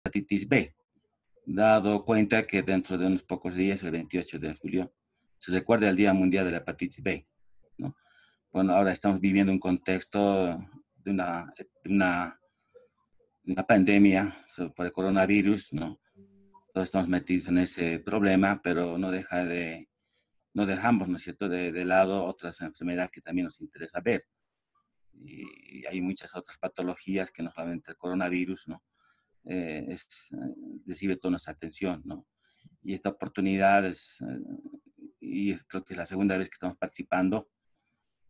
hepatitis B, dado cuenta que dentro de unos pocos días, el 28 de julio, se recuerda el Día Mundial de la Hepatitis B. ¿no? Bueno, ahora estamos viviendo un contexto de una, una, una, pandemia por el coronavirus, ¿no? Todos estamos metidos en ese problema, pero no deja de, no dejamos, ¿no es cierto?, de, lado otras enfermedades que también nos interesa ver. Y, y hay muchas otras patologías que no solamente el coronavirus, ¿no? Eh, es, eh, recibe toda nuestra atención, ¿no? Y esta oportunidad es, eh, y creo que es la segunda vez que estamos participando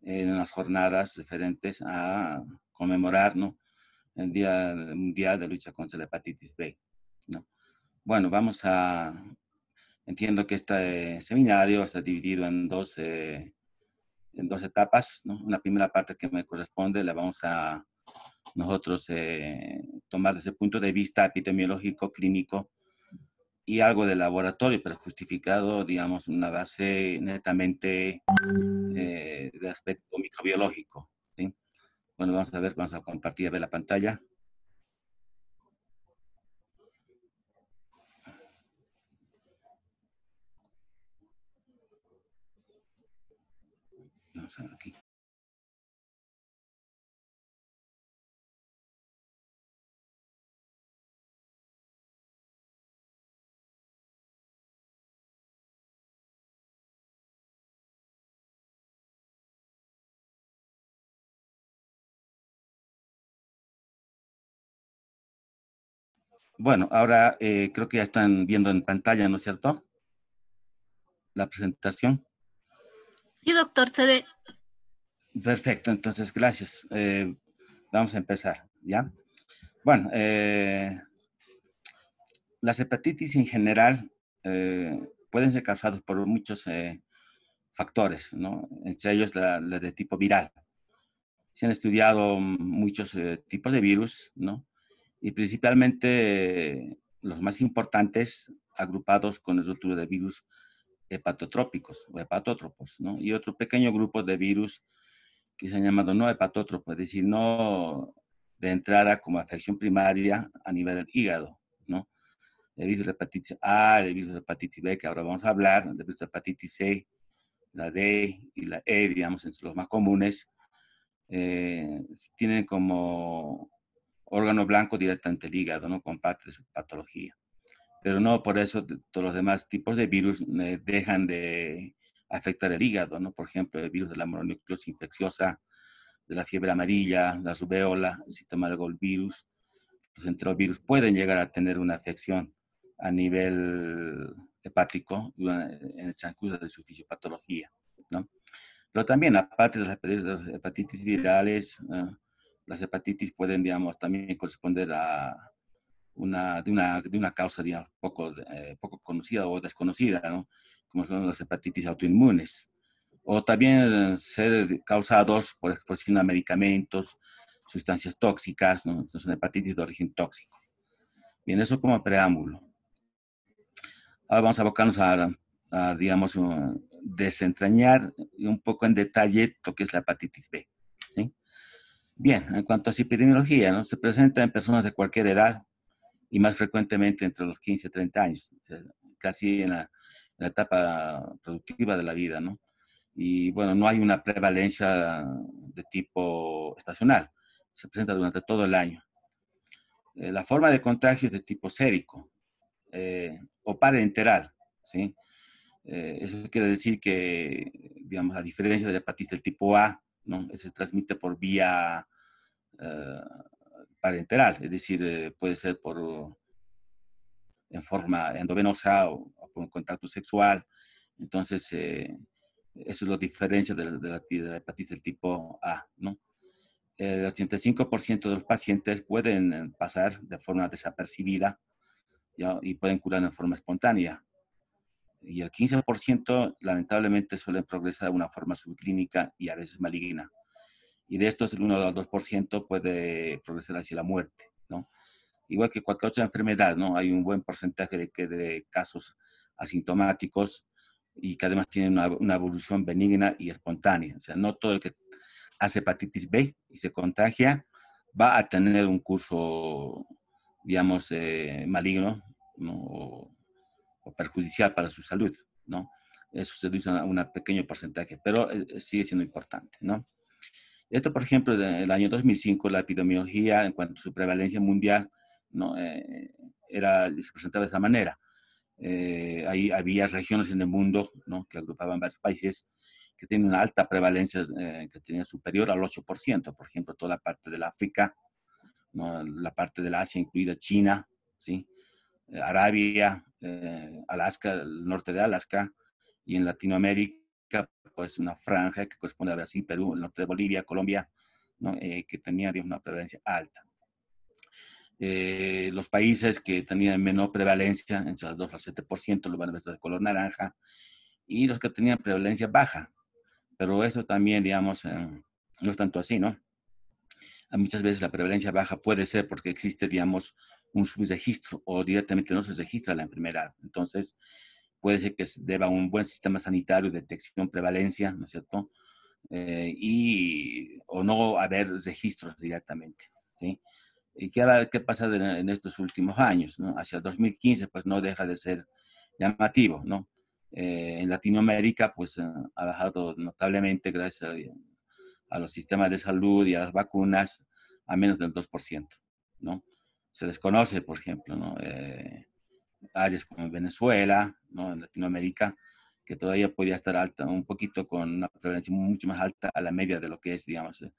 en las jornadas referentes a conmemorar, ¿no? El Día Mundial de Lucha contra la Hepatitis B, ¿no? Bueno, vamos a... Entiendo que este seminario está dividido en dos, en dos etapas, ¿no? Una primera parte que me corresponde la vamos a nosotros eh, tomar desde el punto de vista epidemiológico, clínico y algo de laboratorio, pero justificado, digamos, una base netamente eh, de aspecto microbiológico. Bueno, vamos a ver, vamos a compartir a ver la pantalla. Vamos aquí. Bueno, ahora eh, creo que ya están viendo en pantalla, ¿no es cierto? La presentación. Sí, doctor, se ve. Perfecto, entonces, gracias. Eh, vamos a empezar, ¿ya? Bueno, eh, las hepatitis en general eh, pueden ser causadas por muchos factores, ¿no? Entre ellos la, de tipo viral. Se han estudiado muchos tipos de virus, ¿no? y principalmente los más importantes agrupados con el rótulo de virus hepatotrópicos o hepatótropos, ¿no? Y otro pequeño grupo de virus que se han llamado no hepatótropos, es decir, no de entrada como afección primaria a nivel del hígado, ¿no? El virus de hepatitis A, el virus de hepatitis B, que ahora vamos a hablar, el virus de hepatitis C, la D y la E, digamos, entre los más comunes, eh, tienen como órgano blanco directamente el hígado, no comparte su patología. Pero no por eso todos los demás tipos de virus eh, dejan de afectar el hígado, ¿no? Por ejemplo, el virus de la mononucleosis infecciosa, de la fiebre amarilla, la rubeola, el síntoma del golvirus, los enterovirus pueden llegar a tener una afección a nivel hepático eh, en el transcurso de su fisiopatología, ¿no? Pero también, aparte de las hepatitis virales, eh, las hepatitis pueden, digamos, también corresponder a una, de, una, de una causa, digamos, poco, eh, poco conocida o desconocida, ¿no? Como son las hepatitis autoinmunes. O también ser causados por exposición a medicamentos, sustancias tóxicas, ¿no? Entonces, una hepatitis de origen tóxico. Bien, eso como preámbulo. Ahora vamos a abocarnos a, a digamos, desentrañar un poco en detalle lo que es la hepatitis B. Bien, en cuanto a su epidemiología, ¿no? se presenta en personas de cualquier edad y más frecuentemente entre los 15 y 30 años, casi en la, etapa productiva de la vida. ¿no? Y bueno, no hay una prevalencia de tipo estacional, se presenta durante todo el año. Eh, la forma de contagio es de tipo sérico eh, o parenteral. ¿sí? Eh, eso quiere decir que, digamos, a diferencia de la hepatitis del tipo A, ¿no? Se transmite por vía eh, parenteral, es decir, eh, puede ser por en forma endovenosa o, por contacto sexual. Entonces, eh, eso es lo diferencia de la, hepatitis del tipo A, ¿no? El 85% de los pacientes pueden pasar de forma desapercibida y pueden curar en forma espontánea y el 15% lamentablemente suelen progresar de una forma subclínica y a veces maligna. Y de estos, el 1 o 2% puede progresar hacia la muerte, ¿no? Igual que cualquier otra enfermedad, ¿no? Hay un buen porcentaje de, de casos asintomáticos y que además tienen una, evolución benigna y espontánea. O sea, no todo el que hace hepatitis B y se contagia va a tener un curso, digamos, eh, maligno ¿no? o perjudicial para su salud, ¿no? Eso se dice a un pequeño porcentaje, pero eh, sigue siendo importante, ¿no? Esto, por ejemplo, en el año 2005, la epidemiología en cuanto a su prevalencia mundial ¿no? Eh, era, se presentaba de esta manera. Eh, ahí había regiones en el mundo ¿no? que agrupaban varios países que tienen una alta prevalencia, que tenía superior al 8%, por ejemplo, toda la parte del África, ¿no? la parte del Asia, incluida China, ¿sí? Arabia, eh, Alaska, el norte de Alaska, y en Latinoamérica, pues una franja que corresponde a Brasil, Perú, el norte de Bolivia, Colombia, eh, que tenía digamos, una prevalencia alta. Eh, los países que tenían menor prevalencia, entre las 2 al 7%, los van a ver de color naranja, y los que tenían prevalencia baja. Pero eso también, digamos, no es tanto así, ¿no? Muchas veces la prevalencia baja puede ser porque existe, digamos, un subregistro o directamente no se registra la enfermedad. Entonces, puede ser que deba a un buen sistema sanitario, detección, prevalencia, ¿no es cierto? Eh, y, o no haber registros directamente, ¿sí? ¿Y qué, qué pasa en estos últimos años? ¿no? Hacia 2015, pues no deja de ser llamativo, ¿no? Eh, en Latinoamérica, pues eh, ha bajado notablemente gracias a, a los sistemas de salud y a las vacunas a menos del 2%, ¿no? se desconoce, por ejemplo, ¿no? Eh, áreas como Venezuela, ¿no? en Latinoamérica, que todavía podía estar alta, un poquito con una prevalencia mucho más alta a la media de lo que es, digamos, eh,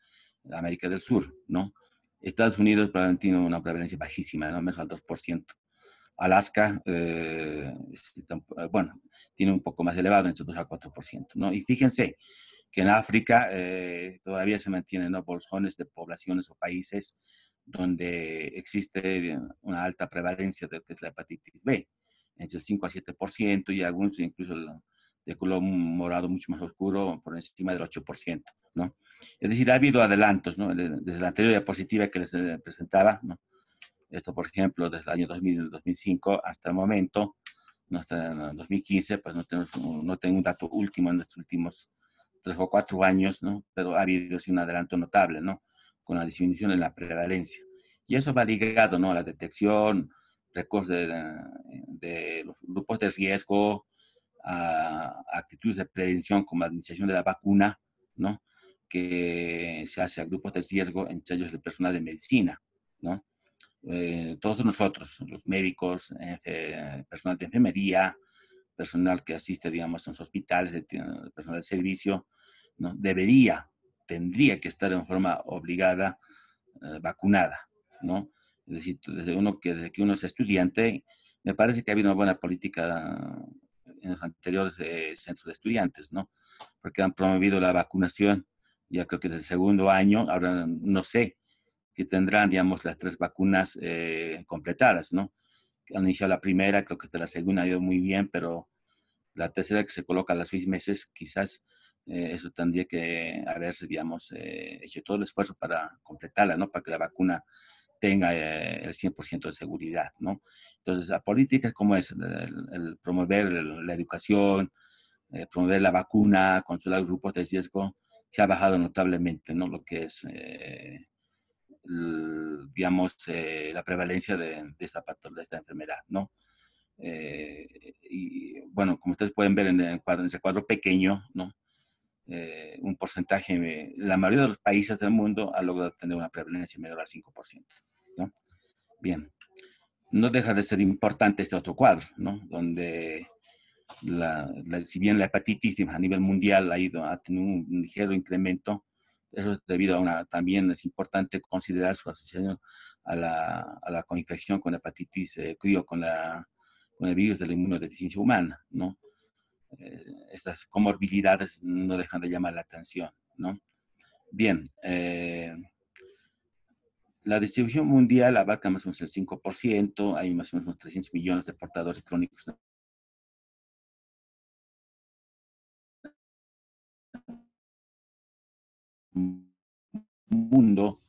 América del Sur, ¿no? Estados Unidos probablemente tiene una prevalencia bajísima, ¿no? menos al 2%. Alaska, eh, bueno, tiene un poco más elevado, entre 2 a 4%, ¿no? Y fíjense que en África todavía se mantienen ¿no? bolsones de poblaciones o países donde existe una alta prevalencia de lo que es la hepatitis B, entre el 5 a 7%, y algunos incluso de color morado mucho más oscuro, por encima del 8%, ¿no? Es decir, ha habido adelantos, ¿no? Desde la anterior diapositiva que les eh, presentaba, ¿no? Esto, por ejemplo, desde el año 2000, 2005 hasta el momento, hasta 2015, pues no, tenemos, no tengo un dato último en los últimos tres o cuatro años, ¿no? Pero ha habido sí, un adelanto notable, ¿no? con la disminución en la prevalencia. Y eso va ligado ¿no? a la detección de, los grupos de riesgo, a actitudes de prevención como la administración de la vacuna, ¿no? que se hace a grupos de riesgo, entre ellos el personal de medicina. ¿no? Eh, todos nosotros, los médicos, el personal de enfermería, personal que asiste, digamos, en los hospitales, personal de servicio, ¿no? debería tendría que estar en forma obligada eh, vacunada, ¿no? Es decir, desde, uno que, desde que uno es estudiante, me parece que ha habido una buena política en los anteriores eh, centros de estudiantes, ¿no? Porque han promovido la vacunación, ya creo que desde el segundo año, ahora no sé, que tendrán, digamos, las tres vacunas eh, completadas, ¿no? Han iniciado la primera, creo que hasta la segunda ha ido muy bien, pero la tercera que se coloca a los seis meses, quizás eh, eso tendría que haberse, digamos, eh, hecho todo el esfuerzo para completarla, ¿no? Para que la vacuna tenga eh, el 100% de seguridad, ¿no? Entonces, la política como es el, promover la educación, promover la vacuna, controlar grupos de riesgo, se ha bajado notablemente, ¿no? Lo que es, digamos, la prevalencia de, esta, esta enfermedad, ¿no? y bueno, como ustedes pueden ver en el cuadro, en ese cuadro pequeño, ¿no? Eh, un porcentaje, la mayoría de los países del mundo ha logrado tener una prevalencia menor al 5%. ¿no? Bien, no deja de ser importante este otro cuadro, ¿no? donde la, si bien la hepatitis a nivel mundial ha, ido, ha tenido un ligero incremento, eso es debido a una, también es importante considerar su asociación a la, a la coinfección con hepatitis C, eh, crío, con, la, con el virus de la inmunodeficiencia humana, ¿no? Eh, estas comorbilidades no dejan de llamar la atención, ¿no? Bien, eh, la distribución mundial abarca más o menos el 5%, hay más o menos unos 300 millones de portadores crónicos mundo,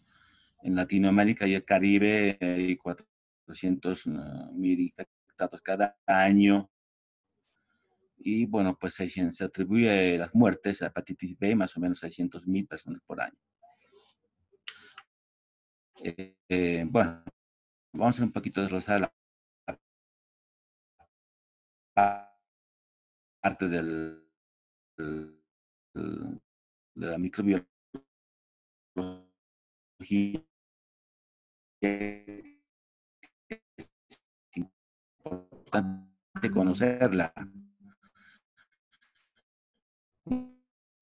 en Latinoamérica y el Caribe hay 400 eh, mil infectados cada año, y bueno, pues se atribuye las muertes a hepatitis B, más o menos 600 mil personas por año. Eh, eh, bueno, vamos a un poquito desglosar la, parte del, de la microbiología es importante conocerla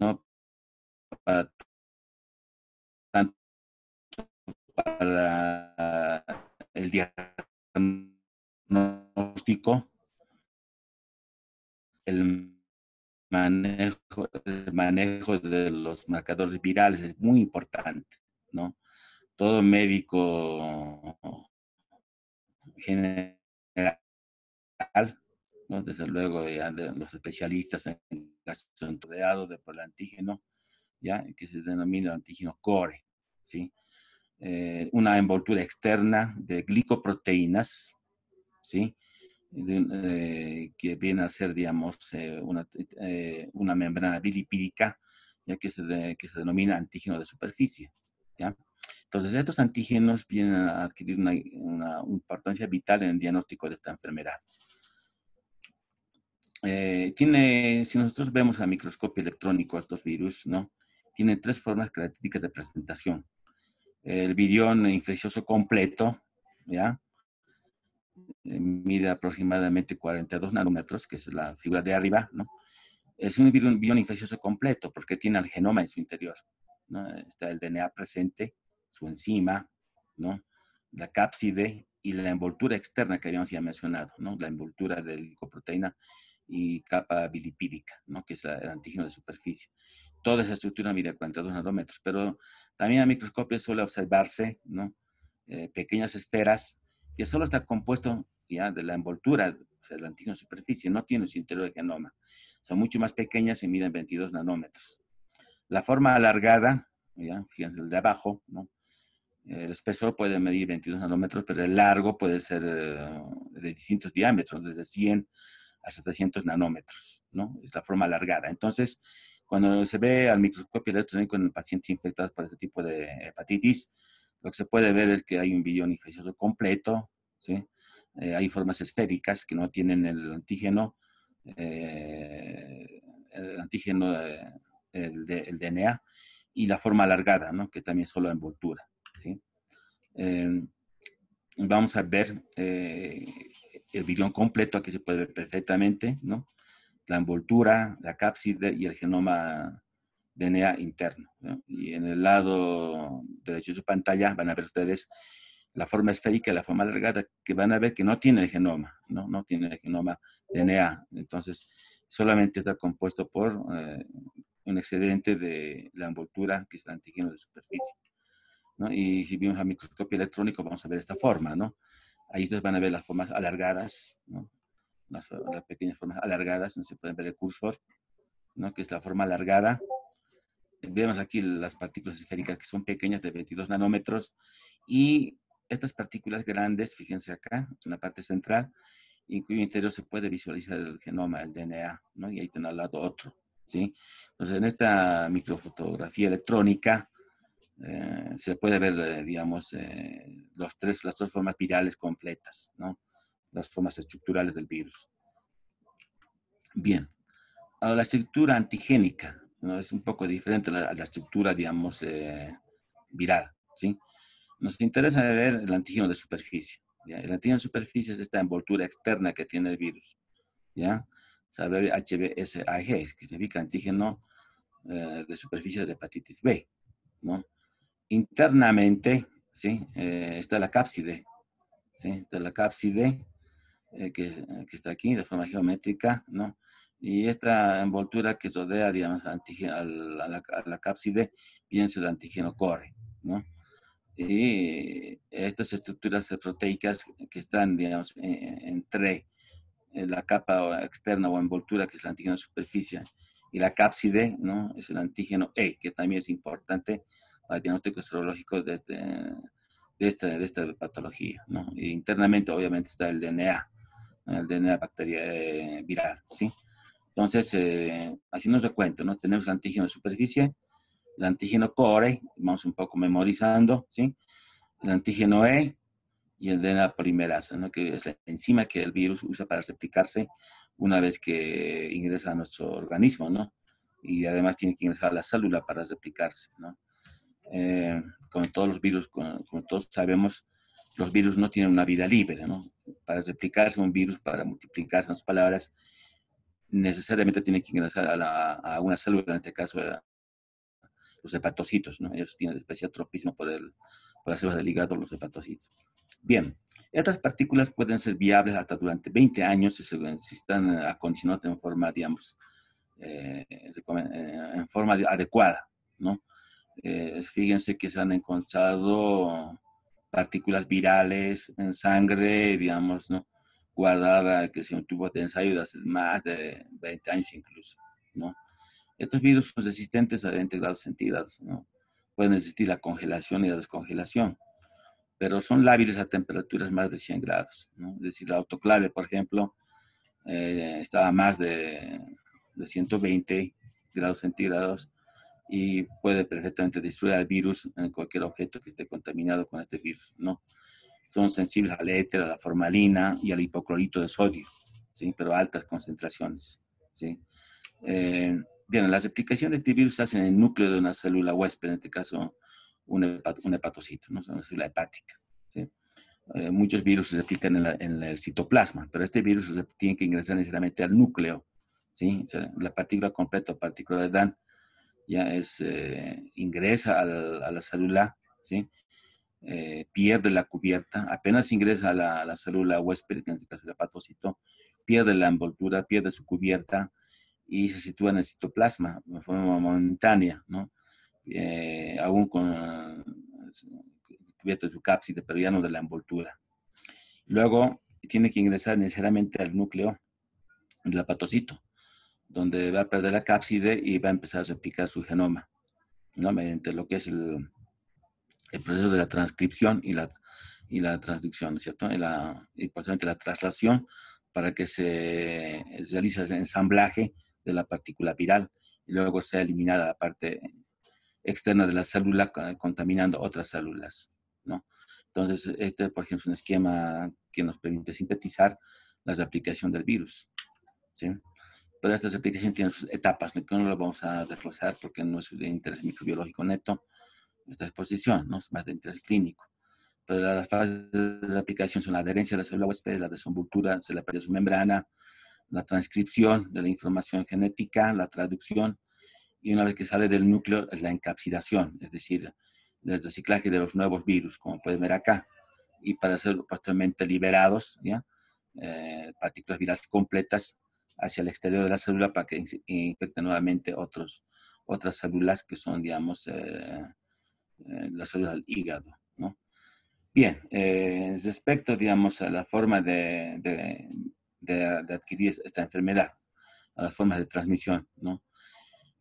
¿no? Para, tanto para el diagnóstico, el manejo, el manejo de los marcadores virales es muy importante, ¿no? Todo médico general desde luego eh, los especialistas en gastroenterodeados de por el antígeno, ¿ya? que se denomina antígeno core, eh, una envoltura externa de glicoproteínas, eh, que viene a ser, digamos, una, membrana bilipídica, ya que se, que se denomina antígeno de superficie. Entonces, estos antígenos vienen a adquirir una, una importancia vital en el diagnóstico de esta enfermedad. Eh, tiene, si nosotros vemos a microscopio electrónico estos virus, ¿no? Tiene tres formas características de presentación. El virión infeccioso completo, ¿ya? Eh, mide aproximadamente 42 nanómetros, que es la figura de arriba, ¿no? Es un virión infeccioso completo porque tiene el genoma en su interior, ¿no? Está el DNA presente, su enzima, ¿no? La cápside y la envoltura externa que habíamos ya mencionado, ¿no? La envoltura de licoproteína y capa bilipídica, ¿no? que es el antígeno de superficie. Toda esa estructura mide 42 nanómetros, pero también a microscopio suele observarse ¿no? Eh, pequeñas esferas que solo está compuesto ya de la envoltura, o sea, el antígeno de superficie, no tiene su interior de genoma. Son mucho más pequeñas y miden 22 nanómetros. La forma alargada, ¿ya? fíjense, el de abajo, ¿no? El espesor puede medir 22 nanómetros, pero el largo puede ser eh, de distintos diámetros, desde 100 a 700 nanómetros, ¿no? Es la forma alargada. Entonces, cuando se ve al microscopio electrónico en pacientes infectados por este tipo de hepatitis, lo que se puede ver es que hay un billón infeccioso completo, ¿sí? Eh, hay formas esféricas que no tienen el antígeno, eh, el antígeno, del eh, DNA, y la forma alargada, ¿no? que también es solo envoltura. ¿sí? vamos a ver el virión completo, aquí se puede ver perfectamente, ¿no? La envoltura, la cápside y el genoma DNA interno. Y en el lado derecho de su pantalla van a ver ustedes la forma esférica la forma alargada, que van a ver que no tiene el genoma, ¿no? No tiene el genoma DNA. Entonces, solamente está compuesto por eh, un excedente de la envoltura, que es el antígeno de superficie. ¿no? Y si vemos a microscopio electrónico, vamos a ver esta forma, ¿no? Ahí ustedes van a ver las formas alargadas, las, pequeñas formas alargadas, no se pueden ver el cursor, ¿no? que es la forma alargada. Vemos aquí las partículas esféricas que son pequeñas de 22 nanómetros y estas partículas grandes, fíjense acá, en la parte central, en cuyo interior se puede visualizar el genoma, el DNA, ¿no? y ahí tiene al lado otro. ¿sí? Entonces, en esta microfotografía electrónica, eh, se puede ver, eh, digamos, eh, los tres, las dos formas virales completas, ¿no? las formas estructurales del virus. Bien, Ahora, la estructura antigénica ¿no? es un poco diferente a la, estructura, digamos, viral. ¿sí? Nos interesa ver el antígeno de superficie. ¿ya? El antígeno de superficie es esta envoltura externa que tiene el virus. ¿ya? saber HBsAg, que significa antígeno de superficie de hepatitis B, ¿no? internamente, eh, ¿sí? está la cápside, ¿sí? la cápside que, que, está aquí de forma geométrica, ¿no? Y esta envoltura que rodea, digamos, a, la, cápside, bien el antígeno corre, ¿no? Y estas estructuras proteicas que están, digamos, e, entre eh, la capa externa o envoltura, que es el antígeno superficie, y la cápside, ¿no? Es el antígeno E, que también es importante a diagnósticos serológicos de, esta, de esta patología. ¿no? Y e internamente, obviamente, está el DNA, el DNA bacteria, eh, viral. ¿sí? Entonces, eh, así nos recuento, ¿no? tenemos antígeno de superficie, el antígeno core, vamos un poco memorizando, ¿sí? el antígeno E y el DNA polimerasa, ¿no? que es la enzima que el virus usa para replicarse una vez que ingresa a nuestro organismo, ¿no? y además tiene que ingresar a la célula para replicarse, ¿no? eh, como todos los virus, como, todos sabemos, los virus no tienen una vida libre, ¿no? Para replicarse un virus, para multiplicarse en las palabras, necesariamente tiene que ingresar a, una célula, en este caso los hepatocitos, ¿no? Ellos tienen especial tropismo por, el, por las células del hígado, los hepatocitos. Bien, estas partículas pueden ser viables hasta durante 20 años si, se, si están acondicionadas en forma, digamos, eh, eh, en forma adecuada, ¿no? Eh, fíjense que se han encontrado partículas virales en sangre, digamos, ¿no? guardada, que se un tubo de ensayo de hace más de 20 años incluso. ¿no? Estos virus son pues, resistentes a 20 grados centígrados. ¿no? Pueden existir la congelación y la descongelación, pero son lábiles a temperaturas más de 100 grados. ¿no? Es decir, la autoclave, por ejemplo, eh, estaba a más de, de 120 grados centígrados y puede perfectamente destruir al virus en eh, cualquier objeto que esté contaminado con este virus, ¿no? Son sensibles al éter, a la formalina y al hipoclorito de sodio, ¿sí? Pero a altas concentraciones, ¿sí? Eh, bien, las replicaciones de este virus se hacen en el núcleo de una célula huésped, en este caso un, hepatocito, ¿no? una célula hepática. ¿sí? Eh, muchos virus se replican en, el citoplasma, pero este virus tiene que ingresar necesariamente al núcleo. ¿sí? la partícula completa o partícula de Dan ya es, eh, ingresa a la, célula, eh, pierde la cubierta, apenas ingresa a la, célula huésped, en este caso el hepatocito, pierde la envoltura, pierde su cubierta y se sitúa en el citoplasma de forma momentánea, eh, aún con cubierto de su cápside, pero ya no de la envoltura. Luego tiene que ingresar necesariamente al núcleo del hepatocito donde va a perder la cápside y va a empezar a replicar su genoma, ¿no? mediante lo que es el, proceso de la transcripción y la, y la transcripción, ¿cierto? Y, la, y la traslación para que se realice el ensamblaje de la partícula viral y luego sea eliminada la parte externa de la célula contaminando otras células, ¿no? Entonces, este, por ejemplo, es un esquema que nos permite sintetizar la replicación del virus, ¿sí? Pero estas aplicaciones tienen sus etapas, que no lo vamos a desglosar porque no es de interés microbiológico neto esta exposición, ¿no? es más de interés clínico. Pero las fases de la aplicación son la adherencia de la célula huésped, la desenvoltura, se le de su membrana, la transcripción de la información genética, la traducción, y una vez que sale del núcleo es la encapsidación, es decir, el reciclaje de los nuevos virus, como pueden ver acá, y para ser posteriormente liberados, ¿ya? Eh, partículas virales completas hacia el exterior de la célula para que infecte nuevamente otros, otras células que son, digamos, eh, eh las células del hígado. ¿no? Bien, eh, respecto, digamos, a la forma de, de, adquirir esta enfermedad, a las formas de transmisión, ¿no?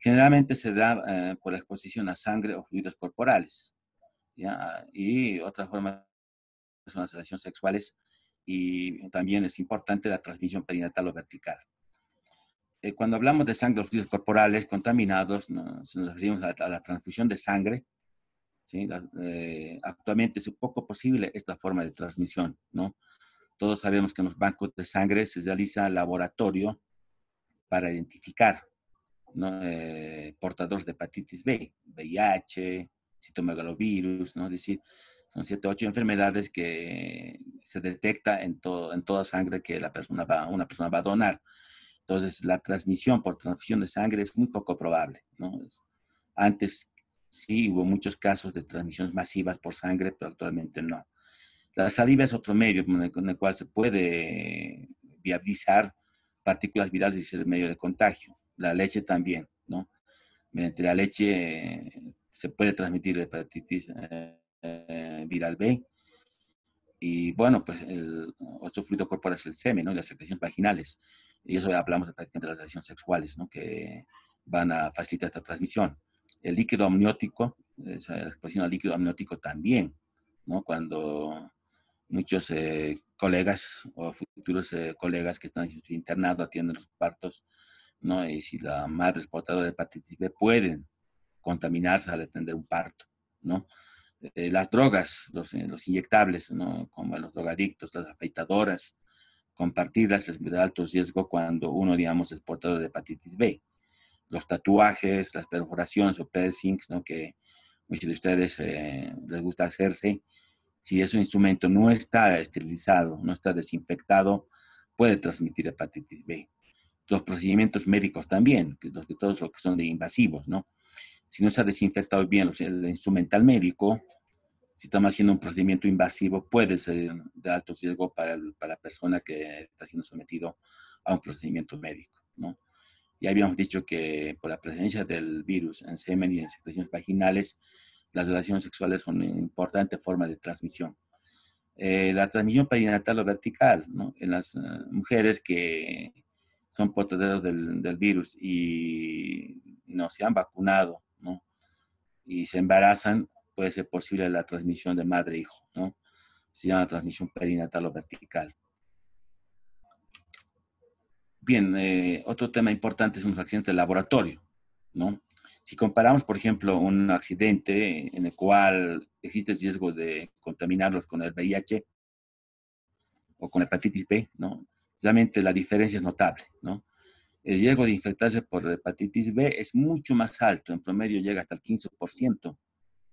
generalmente se da eh, por la exposición a sangre o fluidos corporales. ¿ya? Y otras formas son las relaciones sexuales y también es importante la transmisión perinatal o vertical. Eh, cuando hablamos de sangre, los fluidos corporales contaminados, nos referimos a, la transfusión de sangre. Eh, actualmente es poco posible esta forma de transmisión. ¿no? Todos sabemos que en los bancos de sangre se realiza laboratorio para identificar eh, portadores de hepatitis B, VIH, citomegalovirus, ¿no? es decir, son siete ocho enfermedades que se detecta en, en toda sangre que la persona una persona va a donar. Entonces, la transmisión por transfusión de sangre es muy poco probable. ¿no? Antes sí hubo muchos casos de transmisiones masivas por sangre, pero actualmente no. La saliva es otro medio con el cual se puede viabilizar partículas virales y ser medio de contagio. La leche también, ¿no? Mediante la leche se puede transmitir la hepatitis eh, eh, viral B. Y bueno, pues el otro fluido corporal es el semen, Y las secreciones vaginales y eso hablamos de prácticamente de las relaciones sexuales, ¿no? que van a facilitar esta transmisión. El líquido amniótico, la eh, exposición al líquido amniótico también, ¿no? cuando muchos eh, colegas o futuros eh, colegas que están internados atienden los partos, ¿no? y si la madre es portadora de hepatitis B, pueden contaminarse al atender un parto. ¿no? las drogas, los, los inyectables, ¿no? como los drogadictos, las afeitadoras, Compartirlas es de alto riesgo cuando uno, digamos, es portador de hepatitis B. Los tatuajes, las perforaciones o piercings, ¿no? que muchos de ustedes eh, les gusta hacerse, si ese instrumento no está esterilizado, no está desinfectado, puede transmitir hepatitis B. Los procedimientos médicos también, que, los que todos los que son de invasivos, ¿no? Si no se ha desinfectado bien el instrumental médico, si estamos haciendo un procedimiento invasivo, puede ser de alto riesgo para, para, la persona que está siendo sometido a un procedimiento médico. ¿no? Ya habíamos dicho que por la presencia del virus en semen y en secreciones vaginales, las relaciones sexuales son una importante forma de transmisión. Eh, la transmisión perinatal o vertical, ¿no? en las eh, mujeres que son portadoras del, del virus y no se han vacunado ¿no? y se embarazan, puede ser posible la transmisión de madre-hijo, e ¿no? Se llama transmisión perinatal o vertical. Bien, eh, otro tema importante son los accidentes de laboratorio, ¿no? Si comparamos, por ejemplo, un accidente en el cual existe el riesgo de contaminarlos con el VIH o con hepatitis B, ¿no? Realmente la diferencia es notable, ¿no? El riesgo de infectarse por hepatitis B es mucho más alto, en promedio llega hasta el 15%,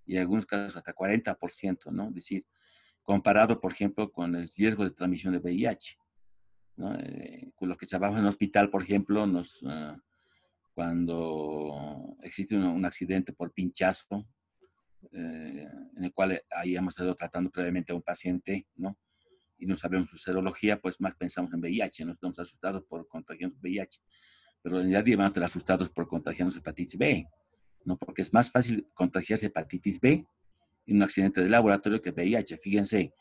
y en algunos casos hasta 40%, ¿no? Es decir, comparado, por ejemplo, con el riesgo de transmisión de VIH. ¿no? Eh, con los que trabajamos en hospital, por ejemplo, nos, ah, cuando existe un, accidente por pinchazo, eh, en el cual ahí hemos estado tratando previamente a un paciente, ¿no? Y no sabemos su serología, pues más pensamos en VIH, no estamos asustados por contagiarnos VIH, pero en realidad a estar asustados por contagiarnos hepatitis B, porque es más fácil contagiarse hepatitis B en un accidente de laboratorio que VIH. Fíjense,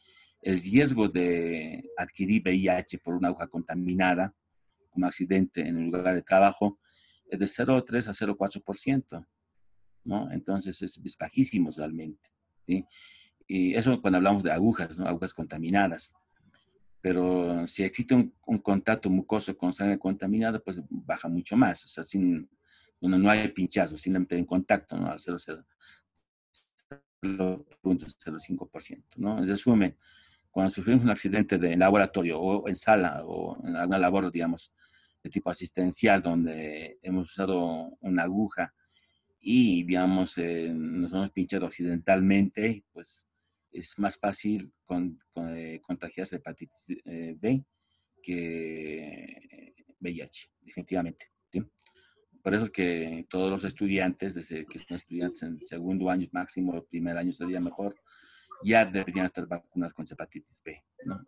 el riesgo de adquirir VIH por una aguja contaminada, un accidente en un lugar de trabajo, es de 0,3 a 0,4%, ¿no? Entonces es, bajísimo realmente, Y eso cuando hablamos de agujas, ¿no? Agujas contaminadas. Pero si existe un, un contacto mucoso con sangre contaminada, pues baja mucho más. O sea, sin, donde no hay pinchazos, simplemente en contacto, ¿no? Al 0,05%, ¿no? En resumen, cuando sufrimos un accidente de, laboratorio o en sala o en alguna labor, digamos, de tipo asistencial, donde hemos usado una aguja y, digamos, eh, nos hemos pinchado accidentalmente, pues es más fácil eh, contagiarse de hepatitis eh, B que VIH, definitivamente. Por eso es que todos los estudiantes, desde que son estudiantes en segundo año máximo, primer año sería mejor, ya deberían estar vacunados con hepatitis B,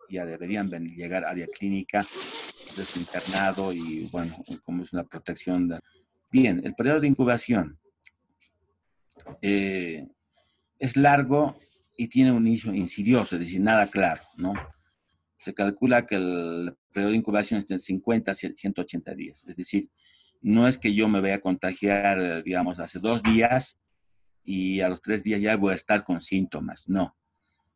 Ya deberían llegar a la clínica, desinternado y, bueno, como es una protección. Bien, el periodo de incubación eh, es largo y tiene un inicio insidioso, es decir, nada claro, ¿no? Se calcula que el periodo de incubación es de 50 a 180 días, es decir, no es que yo me vaya a contagiar, digamos, hace dos días y a los tres días ya voy a estar con síntomas, no.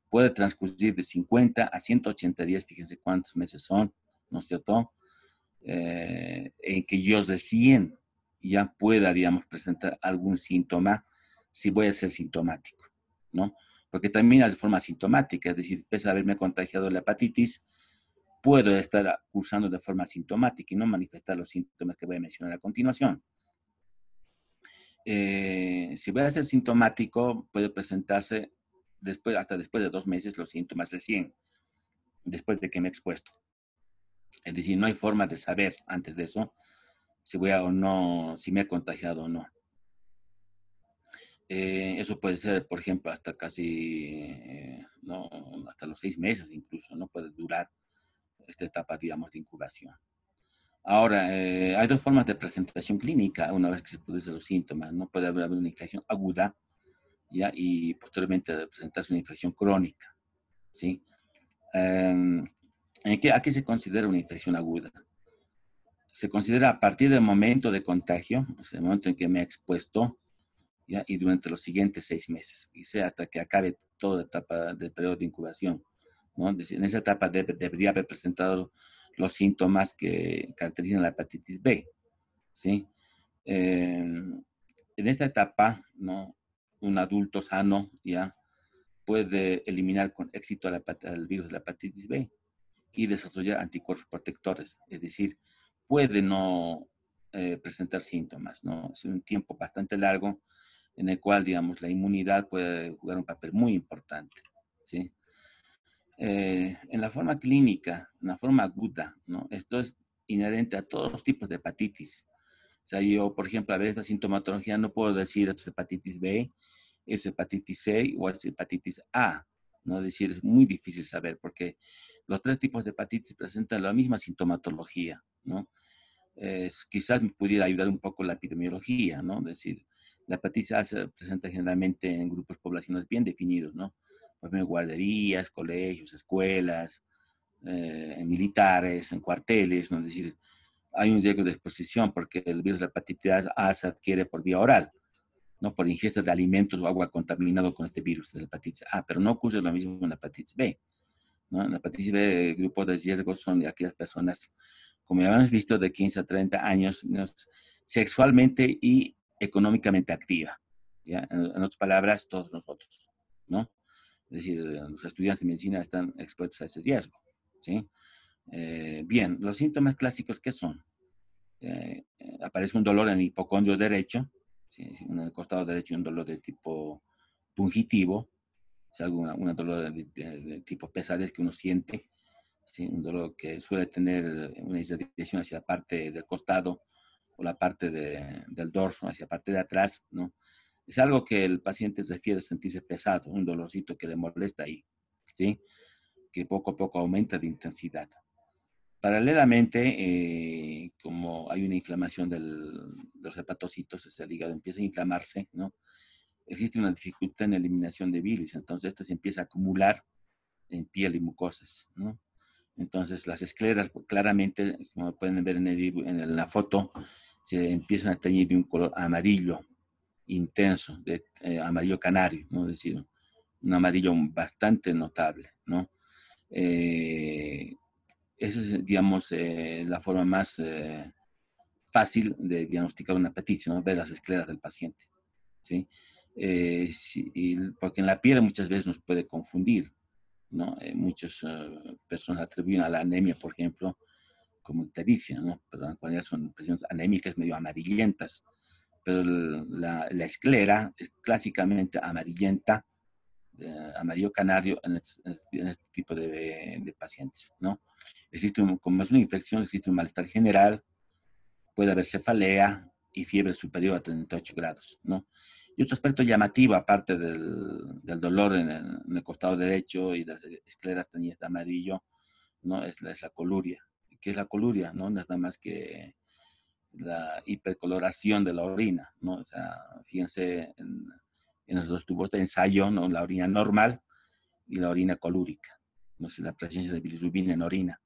Puede transcurrir de 50 a 180 días, fíjense cuántos meses son, ¿no es cierto? Eh, en que yo recién ya pueda, digamos, presentar algún síntoma si voy a ser sintomático, ¿no? Porque también de forma sintomática, es decir, pese a haberme contagiado la hepatitis, puedo estar cursando de forma sintomática y no manifestar los síntomas que voy a mencionar a continuación. Eh, si voy a ser sintomático, puede presentarse después, hasta después de dos meses los síntomas recién, después de que me he expuesto. Es decir, no hay forma de saber antes de eso si voy a o no, si me he contagiado o no. Eh, eso puede ser, por ejemplo, hasta casi, eh, hasta los seis meses incluso, no puede durar esta etapa, digamos, de incubación. Ahora, eh, hay dos formas de presentación clínica una vez que se producen los síntomas. No puede haber una infección aguda ¿ya? y posteriormente presentarse una infección crónica. ¿sí? Em, ¿en ¿A qué se considera una infección aguda? Se considera a partir del momento de contagio, o sea, el momento en que me he expuesto, y durante los siguientes seis meses, y hasta que acabe toda la etapa del periodo de incubación. En esa etapa debería haber presentado los síntomas que caracterizan la hepatitis B, ¿sí? Em, en esta etapa, ¿no? Un adulto sano ya puede eliminar con éxito el virus de la hepatitis B y desarrollar anticuerpos protectores, es decir, puede no eh, presentar síntomas, ¿no? Es un tiempo bastante largo en el cual, digamos, la inmunidad puede jugar un papel muy importante, ¿sí? Eh, en la forma clínica, en la forma aguda, ¿no? Esto es inherente a todos los tipos de hepatitis. O sea, yo, por ejemplo, a ver esta sintomatología no puedo decir es hepatitis B, es hepatitis C o es hepatitis A. ¿no? Es decir, es muy difícil saber porque los tres tipos de hepatitis presentan la misma sintomatología, ¿no? quizás me pudiera ayudar un poco la epidemiología, ¿no? Es decir, la hepatitis A se presenta generalmente en grupos poblacionales bien definidos, ¿no? en pues, guarderías, colegios, escuelas, eh, militares, en cuarteles, ¿no? es decir, hay un riesgo de exposición porque el virus de hepatitis A se adquiere por vía oral, no por ingesta de alimentos o agua contaminado con este virus de hepatitis A, pero no ocurre lo mismo en la hepatitis B. ¿no? En la hepatitis B, el grupo de riesgo son de aquellas personas, como ya hemos visto, de 15 a 30 años, sexualmente y económicamente activa. ¿ya? En, otras palabras, todos nosotros. ¿no? Es decir, los estudiantes de medicina están expuestos a ese riesgo. ¿sí? Eh, bien, los síntomas clásicos, ¿qué son? Eh, eh, aparece un dolor en el hipocondrio derecho, en el costado derecho un dolor de tipo pungitivo, es algo, dolor de, tipo pesadez que uno siente, un dolor que suele tener una dirección hacia la parte del costado o la parte del dorso, hacia la parte de atrás, ¿no? Es algo que el paciente se refiere sentirse pesado, un dolorcito que le molesta ahí, ¿sí? Que poco a poco aumenta de intensidad. Paralelamente, eh, como hay una inflamación de los hepatocitos, el hígado empieza a inflamarse, ¿no? Existe una dificultad en la eliminación de bilis, entonces esto se empieza a acumular en piel y mucosas, ¿no? Entonces las escleras pues, claramente, como pueden ver en, en la foto, se empiezan a teñir de un color amarillo, intenso, de eh, amarillo canario, ¿no? Es decir, un amarillo bastante notable, ¿no? Eh, esa es, digamos, eh, la forma más fácil de diagnosticar una petición, ¿no? ver las escleras del paciente, ¿sí? y porque en la piel muchas veces nos puede confundir, ¿no? muchas personas atribuyen a la anemia, por ejemplo, como tericia, ¿no? Pero en son presiones anémicas medio amarillentas, pero la, esclera es clásicamente amarillenta, eh, amarillo canario en, este, tipo de, pacientes, ¿no? Existe, como es una infección, existe un malestar general, puede haber cefalea y fiebre superior a 38 grados, ¿no? Y otro aspecto llamativo, aparte del, dolor en el, costado derecho y las escleras amarillas, amarillo, ¿no? Es la, es la coluria. ¿Qué es la coluria? No, nada más que la hipercoloración de la orina, ¿no? O sea, fíjense en, los dos tubos de ensayo, ¿no? La orina normal y la orina colúrica, ¿no? Es la presencia de bilirrubina en orina,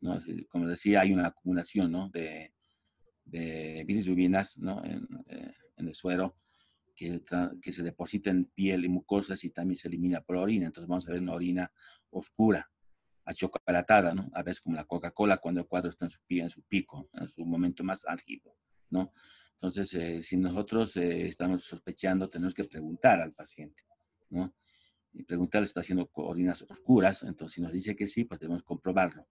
¿no? como decía, hay una acumulación, ¿no? De, de ¿no? Eh, en, el suero que, que se deposita en piel y mucosas y también se elimina por la orina. Entonces vamos a ver una orina oscura, achocolatada, ¿no? A veces como la Coca-Cola cuando el cuadro está en su, en su pico, en su momento más álgido, ¿no? Entonces, eh, si nosotros eh, estamos sospechando, tenemos que preguntar al paciente, ¿no? Y preguntarle si está haciendo orinas oscuras, entonces si nos dice que sí, pues debemos comprobarlo.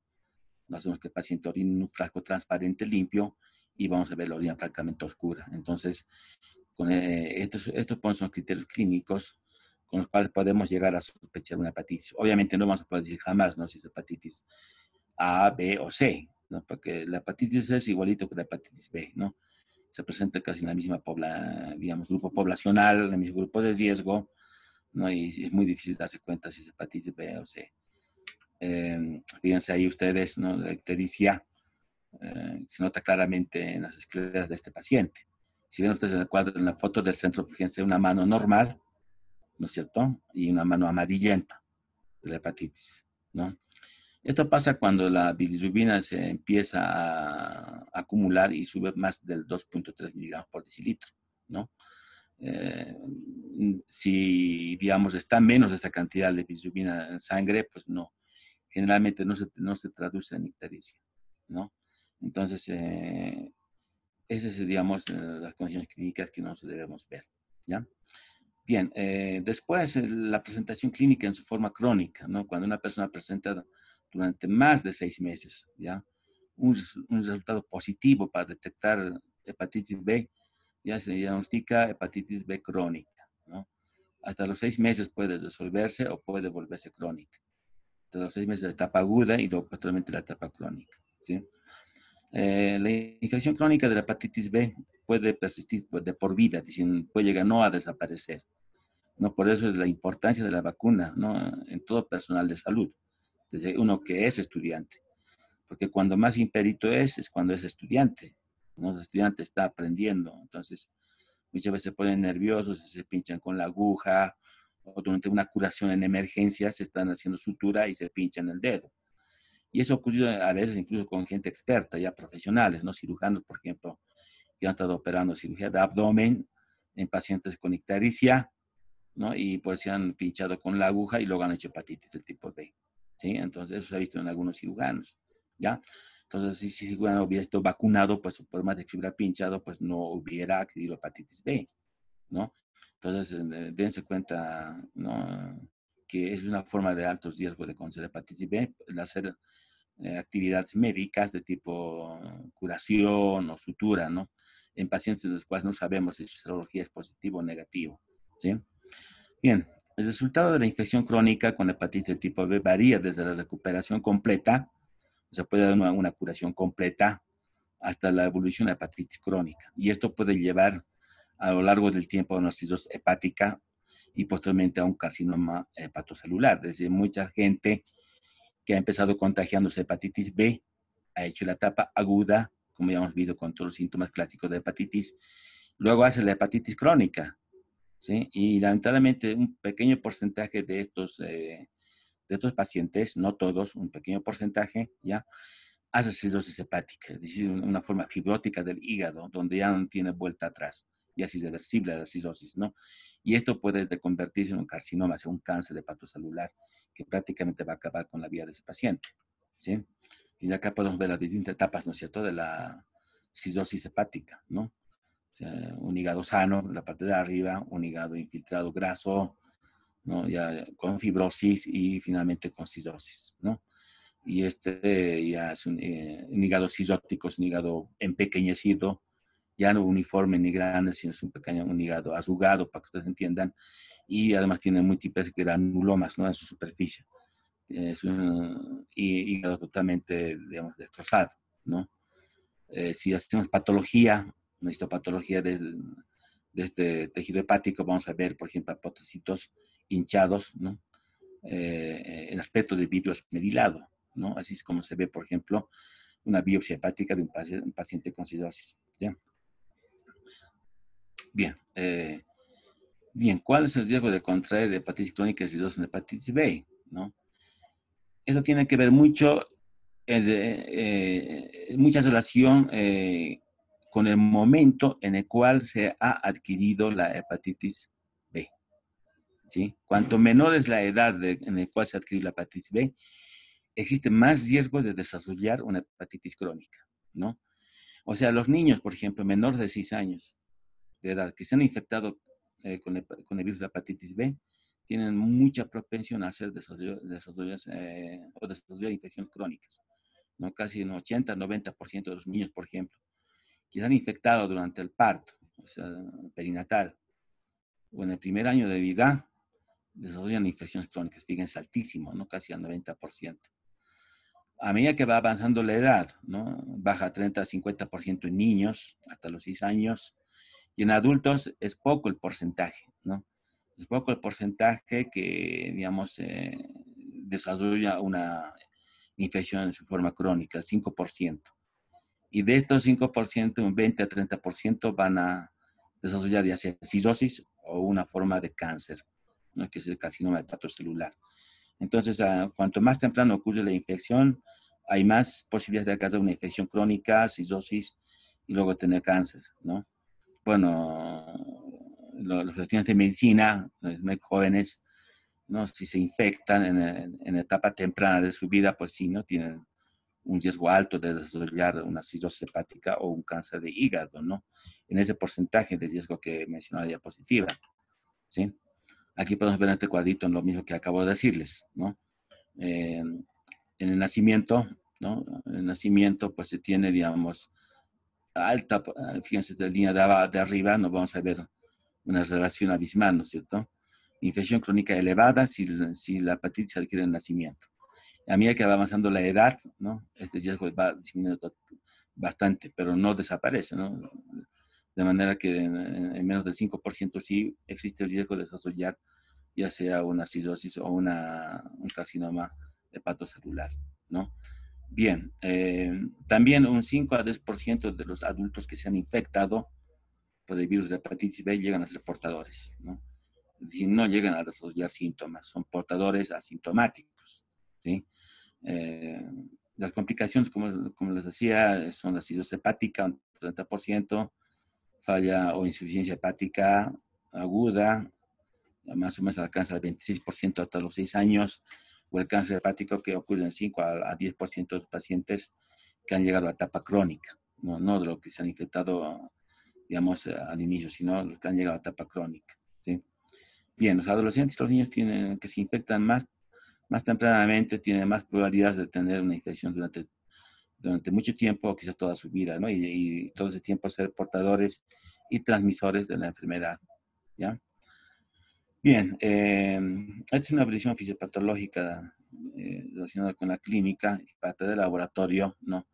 No hacemos que el paciente orine en un frasco transparente limpio y vamos a ver la orina prácticamente oscura. Entonces, con, eh, estos, estos son criterios clínicos con los cuales podemos llegar a sospechar una hepatitis. Obviamente no vamos a poder decir jamás ¿no? si es hepatitis A, B o C, ¿no? porque la hepatitis es igualito que la hepatitis B, ¿no? Se presenta casi en la misma pobla, digamos, grupo poblacional, en el mismo grupo de riesgo, ¿no? Y es muy difícil darse cuenta si es hepatitis B o C. Em, fíjense ahí ustedes, ¿no? La ictericia eh, se nota claramente en las escleras de este paciente. Si ven ustedes en el cuadro, en la foto del centro, fíjense una mano normal, ¿no es cierto? Y una mano amarillenta de la hepatitis, ¿no? Esto pasa cuando la bilirrubina se empieza a acumular y sube más del 2.3 miligramos por decilitro, ¿no? Eh, si, digamos, está menos de esa cantidad de bilirrubina en sangre, pues no. Generalmente no se, no se traduce en ictericia, ¿no? Entonces, eh, esas son, digamos, eh, las condiciones clínicas que nos debemos ver, ¿ya? Bien, eh, después eh, la presentación clínica en su forma crónica, Cuando una persona presenta durante más de seis meses, ¿ya? Un, resultado positivo para detectar hepatitis B, ya se diagnostica hepatitis B crónica, Hasta los seis meses puede resolverse o puede volverse crónica. Hasta los seis meses la etapa aguda y luego posteriormente la etapa crónica, eh, la infección crónica de la hepatitis B puede persistir de por vida, puede llegar no a desaparecer. ¿no? Por eso es la importancia de la vacuna, ¿no? En todo personal de salud, desde uno que es estudiante. Porque cuando más imperito es, es cuando es estudiante, ¿no? El estudiante está aprendiendo, entonces muchas veces se ponen nerviosos, se pinchan con la aguja, o durante una curación en emergencia se están haciendo sutura y se pinchan el dedo. Y eso ocurrido a veces incluso con gente experta, ya profesionales, ¿no? Cirujanos, por ejemplo, que han estado operando cirugía de abdomen en pacientes con ictericia, ¿no? Y pues se han pinchado con la aguja y luego han hecho hepatitis del tipo B, ¿sí? Entonces eso se ha visto en algunos cirujanos, ¿ya? Entonces, si el hubiera estado vacunado, pues su problema de fibra pinchado, pues no hubiera adquirido hepatitis B, ¿no? Entonces, eh, dense cuenta, ¿no? Que es una forma de altos riesgos de conocer hepatitis B, hacer eh, actividades médicas de tipo curación o sutura, ¿no? En pacientes de los cuales no sabemos si su serología es positiva o negativa, ¿sí? Bien, el resultado de la infección crónica con hepatitis del tipo B varía desde la recuperación completa, o sea, puede dar una, curación completa, hasta la evolución de hepatitis crónica. Y esto puede llevar a lo largo del tiempo a una cirrosis hepática y posteriormente a un carcinoma hepatocelular. Es decir, mucha gente que ha empezado contagiándose hepatitis B ha hecho la etapa aguda, como ya hemos visto con todos los síntomas clásicos de hepatitis, luego hace la hepatitis crónica y lamentablemente un pequeño porcentaje de estos, eh, de estos pacientes, no todos, un pequeño porcentaje, ¿ya? hace cirrosis hepática, es decir, una forma fibrótica del hígado, donde ya no tiene vuelta atrás, ya es irreversible la cirrosis, ¿no? Y esto puede convertirse en un carcinoma, sea un cáncer de celular que prácticamente va a acabar con la vida de ese paciente, ¿sí? Y acá podemos ver las distintas etapas, ¿no es cierto?, de la cirrosis hepática, ¿no? un hígado sano, la parte de arriba, un hígado infiltrado graso, ¿no? ya con fibrosis y finalmente con cirrosis. ¿no? Y este eh, ya es un, eh, hígado cirrótico, es un hígado empequeñecido, ya no uniforme ni grande, sino es un pequeño un hígado azugado, para que ustedes entiendan. Y además tiene múltiples granulomas ¿no? en su superficie. Es un hígado totalmente, digamos, destrozado, ¿no? Eh, si hacemos patología una histopatología de este tejido hepático, vamos a ver, por ejemplo, apotecitos hinchados, ¿no? Eh, el aspecto de vidrio medilado, ¿no? Así es como se ve, por ejemplo, una biopsia hepática de un paciente, con cirrosis. Bien, eh, bien, ¿cuál es el riesgo de contraer hepatitis crónica y cirrosis en hepatitis B? ¿no? Eso tiene que ver mucho, eh, mucha relación con el momento en el cual se ha adquirido la hepatitis B. ¿Sí? Cuanto menor es la edad en la cual se adquiere la hepatitis B, existe más riesgo de desarrollar una hepatitis crónica, ¿no? O sea, los niños, por ejemplo, menores de 6 años de edad que se han infectado eh, con, el, virus de la hepatitis B, tienen mucha propensión a hacer desarrollar, eh, o desarrollar infecciones crónicas. ¿no? Casi un 80-90% de los niños, por ejemplo, que han infectado durante el parto, o sea, perinatal, o en el primer año de vida, desarrollan infecciones crónicas, fíjense, altísimo, casi al 90%. A medida que va avanzando la edad, baja 30 50% en niños hasta los 6 años, y en adultos es poco el porcentaje, ¿no? Es poco el porcentaje que, digamos, eh, desarrolla una infección en su forma crónica, 5%. Y de estos 5%, un 20 a 30% van a desarrollar ya sea cirrosis o una forma de cáncer, que es el carcinoma celular. Entonces, ah, cuanto más temprano ocurre la infección, hay más posibilidades de alcanzar una infección crónica, cirrosis y luego tener cáncer, ¿no? Bueno, los, estudiantes de medicina, los jóvenes, ¿no? si se infectan en, en etapa temprana de su vida, pues sí, ¿no? Tienen un riesgo alto de desarrollar una cirrosis hepática o un cáncer de hígado, ¿no? En ese porcentaje de riesgo que mencionó la diapositiva, ¿sí? Aquí podemos ver en este cuadrito lo mismo que acabo de decirles, ¿no? Eh, en el nacimiento, ¿no? En el nacimiento, pues se tiene, digamos, alta, eh, fíjense, la línea de, arriba, nos vamos a ver una relación abismal, ¿no es cierto? Infección crónica elevada si, si la hepatitis adquiere en el nacimiento a medida que va avanzando la edad, ¿no? Este riesgo va disminuyendo bastante, pero no desaparece, ¿no? De manera que en, menos del 5% sí existe el riesgo de desarrollar ya sea una cirrosis o una, un carcinoma hepatocelular, ¿no? Bien, eh, también un 5 a 10% de los adultos que se han infectado por el virus de hepatitis B llegan a ser portadores, ¿no? Si no llegan a desarrollar síntomas, son portadores asintomáticos, ¿sí? Eh, las complicaciones, como, como, les decía, son la acidosis hepática, un 30%, falla o insuficiencia hepática aguda, más o menos alcanza el 26% hasta los 6 años, o el cáncer hepático que ocurre en 5 a, 10% de los pacientes que han llegado a la etapa crónica, no, no de los que se han infectado, digamos, al inicio, sino los que han llegado a etapa crónica. ¿sí? Bien, los adolescentes los niños tienen, que se infectan más más tempranamente tiene más probabilidades de tener una infección durante, durante mucho tiempo, quizás toda su vida, ¿no? Y, todo ese tiempo ser portadores y transmisores de la enfermedad, ¿ya? Bien, em, esta es una visión fisiopatológica eh, relacionada con la clínica y parte del laboratorio, ¿no?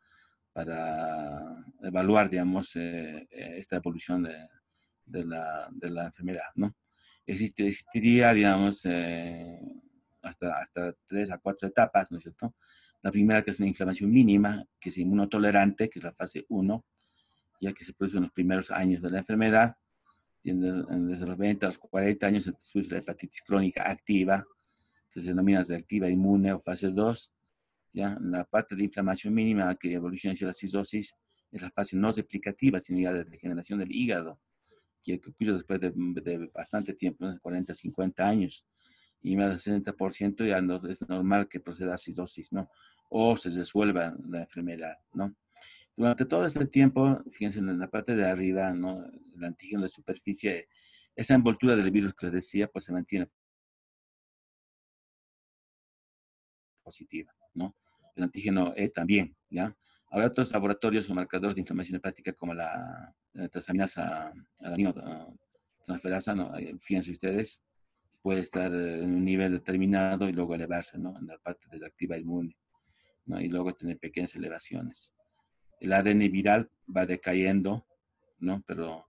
Para evaluar, digamos, eh, eh, esta evolución de, de, la, de, la, enfermedad, ¿no? Existe, existiría, digamos, hasta, hasta tres a cuatro etapas, ¿no es cierto? La primera que es una inflamación mínima, que es inmunotolerante, que es la fase 1, ya que se produce en los primeros años de la enfermedad, desde los 20 a los 40 años se produce la hepatitis crónica activa, que se denomina reactiva inmune o fase 2. ¿ya? La parte de inflamación mínima que evoluciona hacia la cirrosis es la fase no replicativa, sino ya de degeneración del hígado, que ocurre después de, bastante tiempo, 40, 50 años y más del 70% ya no, es normal que proceda a acidosis, ¿no? O se resuelva la enfermedad, ¿no? Durante todo ese tiempo, fíjense en la parte de arriba, ¿no? El antígeno de superficie, esa envoltura del virus que les decía, pues se mantiene positiva, ¿no? El antígeno E también, ¿ya? Habrá otros laboratorios o marcadores de inflamación hepática como la, la eh, transaminasa, la ah, transferasa, ¿no? Fíjense ustedes, puede estar en un nivel determinado y luego elevarse, ¿no? En la parte de activa inmune, ¿no? Y luego tener pequeñas elevaciones. El ADN viral va decayendo, ¿no? Pero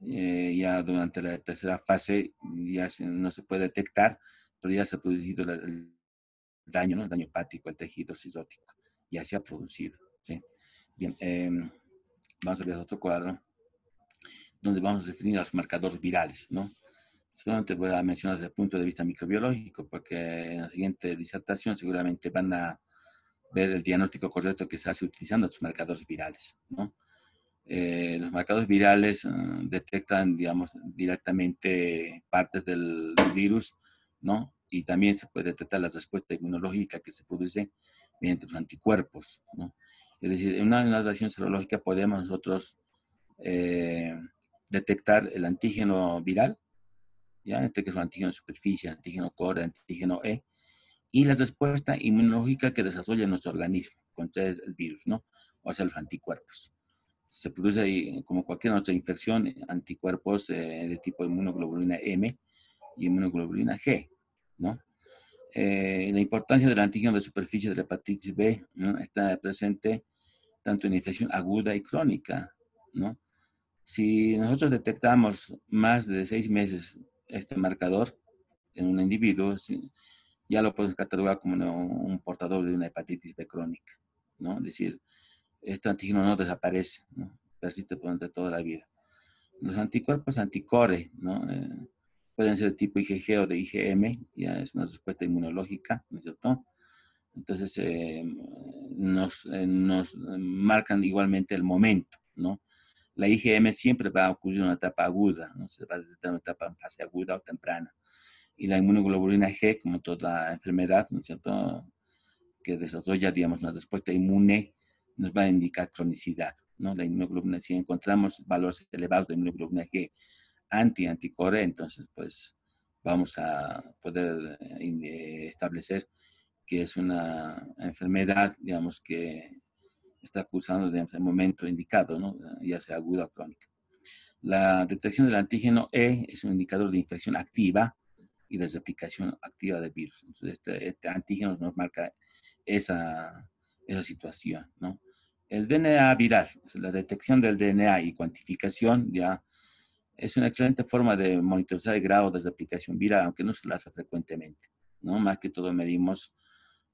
eh, ya durante la tercera fase ya no se puede detectar, pero ya se ha producido el, daño, ¿no? El daño hepático, el tejido cisótico. Ya se ha producido, ¿sí? Bien, em, vamos a ver otro cuadro donde vamos a definir los marcadores virales, ¿no? Solamente voy a mencionar desde el punto de vista microbiológico, porque en la siguiente disertación seguramente van a ver el diagnóstico correcto que se hace utilizando eh, los marcadores virales. los marcadores virales detectan, digamos, directamente partes del virus, ¿no? Y también se puede detectar la respuesta inmunológica que se produce mediante los anticuerpos, ¿no? Es decir, en una relación serológica podemos nosotros eh, detectar el antígeno viral ¿ya? Este que es un antígeno de superficie, antígeno core, antígeno E, y la respuesta inmunológica que desarrolla nuestro organismo contra el virus, ¿no? O sea, los anticuerpos. Se produce, como cualquier otra infección, anticuerpos eh, de tipo inmunoglobulina M y inmunoglobulina G, ¿no? Eh, la importancia del antígeno de superficie de la hepatitis B ¿no? está presente tanto en infección aguda y crónica, ¿no? Si nosotros detectamos más de seis meses este marcador en un individuo, ya lo podemos catalogar como un portador de una hepatitis B crónica, ¿no? Es decir, este antígeno no desaparece, ¿no? persiste durante toda la vida. Los anticuerpos anticore, ¿no? Eh, pueden ser de tipo IgG o de IgM, ya es una respuesta inmunológica, ¿no es cierto? Entonces, eh, nos, eh, nos marcan igualmente el momento, ¿no? la IgM siempre va a ocurrir en una etapa aguda, ¿no? se va a detectar una etapa en fase aguda o temprana. Y la inmunoglobulina G, como toda enfermedad, ¿no es cierto?, que desarrolla, digamos, una respuesta inmune, nos va a indicar cronicidad, ¿no? La inmunoglobulina, si encontramos valores elevados de inmunoglobulina G anti-anticore, entonces, pues, vamos a poder eh, eh, establecer que es una enfermedad, digamos, que está cursando en el momento indicado, ya sea aguda o crónica. La detección del antígeno E es un indicador de infección activa y de replicación activa de virus. Este, este, antígeno nos marca esa, situación. El DNA viral, la detección del DNA y cuantificación ya es una excelente forma de monitorizar el grado de replicación viral, aunque no se la hace frecuentemente. ¿no? Más que todo medimos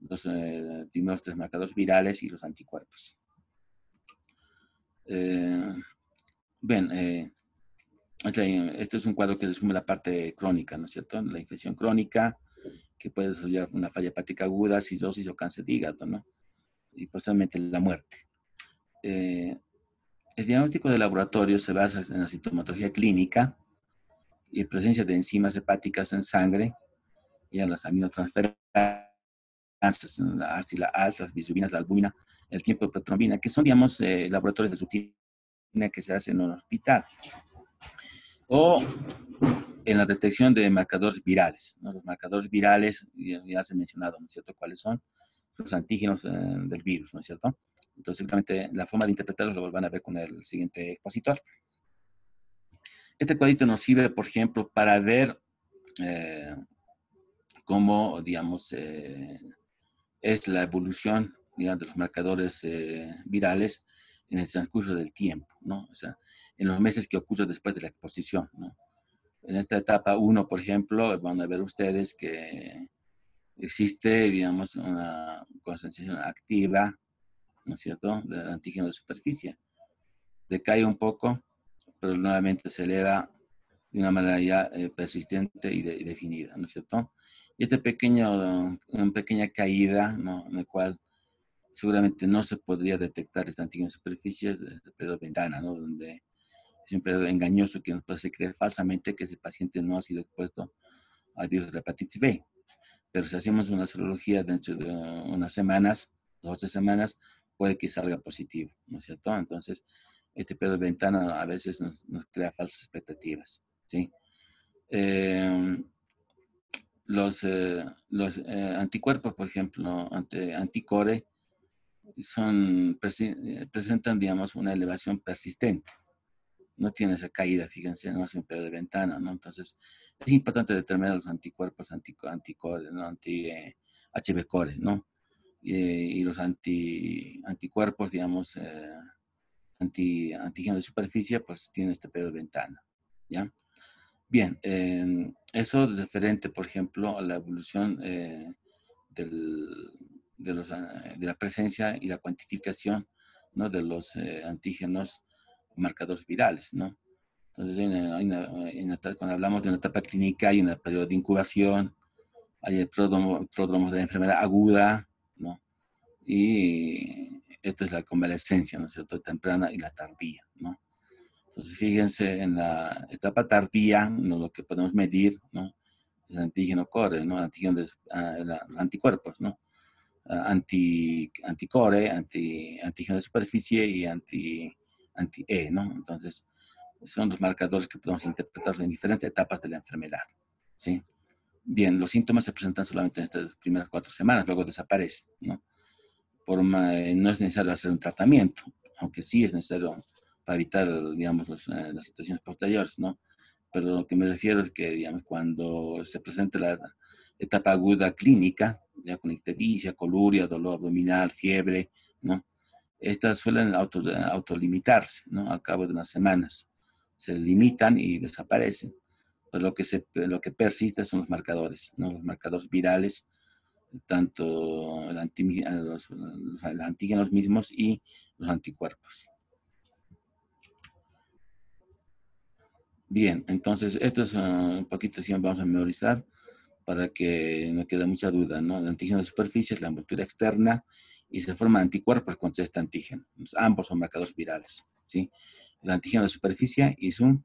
los eh, marcadores virales y los anticuerpos. Eh, este es un cuadro que resume la parte crónica, ¿no es cierto? La infección crónica, que puede desarrollar una falla hepática aguda, cirrosis o cáncer de hígado, ¿no? Y posteriormente la muerte. Eh, el diagnóstico de laboratorio se basa en la sintomatología clínica y presencia de enzimas hepáticas en sangre y en las aminotransferadas la la las bisubinas, la albumina, el tiempo de protrombina, que son, digamos, eh, laboratorios de rutina que se hacen en un hospital. O en la detección de marcadores virales. Los marcadores virales, ya, se ha mencionado, ¿no es cierto?, cuáles son los antígenos eh, del virus, ¿no es cierto? Entonces, simplemente la forma de interpretarlos lo van a ver con el siguiente expositor. Este cuadrito nos sirve, por ejemplo, para ver eh, cómo, digamos, es la evolución de los marcadores eh, virales en el transcurso del tiempo, ¿no? O sea, en los meses que ocurre después de la exposición, ¿no? En esta etapa 1, por ejemplo, van a ver ustedes que existe, digamos, una concentración activa, ¿no es cierto?, del antígeno de superficie. Decae un poco, pero nuevamente se eleva de una manera ya eh, persistente y, y, definida, ¿no es cierto? este esta pequeño, um, una pequeña caída, ¿no? en la cual seguramente no se podría detectar esta antigua superficie, el eh, periodo de ventana, ¿no? donde es un periodo engañoso que nos puede creer falsamente que ese paciente no ha sido expuesto al virus de hepatitis B. Pero si hacemos una serología dentro de unas semanas, dos semanas, puede que salga positivo, ¿no es cierto? Entonces, este periodo de ventana a veces nos, crea falsas expectativas, ¿sí? Eh, los, eh, los eh, anticuerpos, por ejemplo, ante, anticore, son, eh, presentan, digamos, una elevación persistente. No tiene esa caída, fíjense, no hace un periodo de ventana, ¿no? Entonces, es importante determinar los anticuerpos anticore, ¿no? Anti, HB-core, ¿no? Y, los anti, anticuerpos, digamos, anti, antígenos de superficie, pues tienen este periodo de ventana, ¿ya? Bien, em, eso es referente, por ejemplo, a la evolución eh, eh, de, la presencia y la cuantificación ¿no? de los eh, antígenos marcadores virales, ¿no? Entonces, cuando hablamos de una etapa clínica, hay un periodo de incubación, hay el pródromo, de la enfermedad aguda, ¿no? Y esto es la convalescencia, ¿no es cierto?, temprana y la tardía, ¿no? Entonces, fíjense en la etapa tardía, ¿no? lo que podemos medir, ¿no? El antígeno core, ¿no? Ah, anticuerpos, ¿no? Ah, anti, anticore, anti, antígeno de superficie y anti, anti-E, ¿no? Entonces, son los marcadores que podemos interpretar en diferentes etapas de la enfermedad, ¿sí? Bien, los síntomas se presentan solamente en estas primeras cuatro semanas, luego desaparecen, ¿no? Por, eh, no es necesario hacer un tratamiento, aunque sí es necesario evitar, digamos, eh, las, situaciones posteriores, ¿no? Pero lo que me refiero es que, digamos, cuando se presenta la etapa aguda clínica, ya con ictericia, coluria, dolor abdominal, fiebre, ¿no? Estas suelen auto, autolimitarse, ¿no? Al cabo de unas semanas. Se limitan y desaparecen. Pero lo que, se, lo que persiste son los marcadores, ¿no? Los marcadores virales, tanto los antígenos mismos y los anticuerpos. Bien, entonces esto es un ah, poquito siempre vamos a memorizar para que no quede mucha duda, ¿no? El antígeno de superficie es la envoltura externa y se forman anticuerpos contra este antígeno. ambos son marcadores virales, ¿sí? El antígeno de superficie y su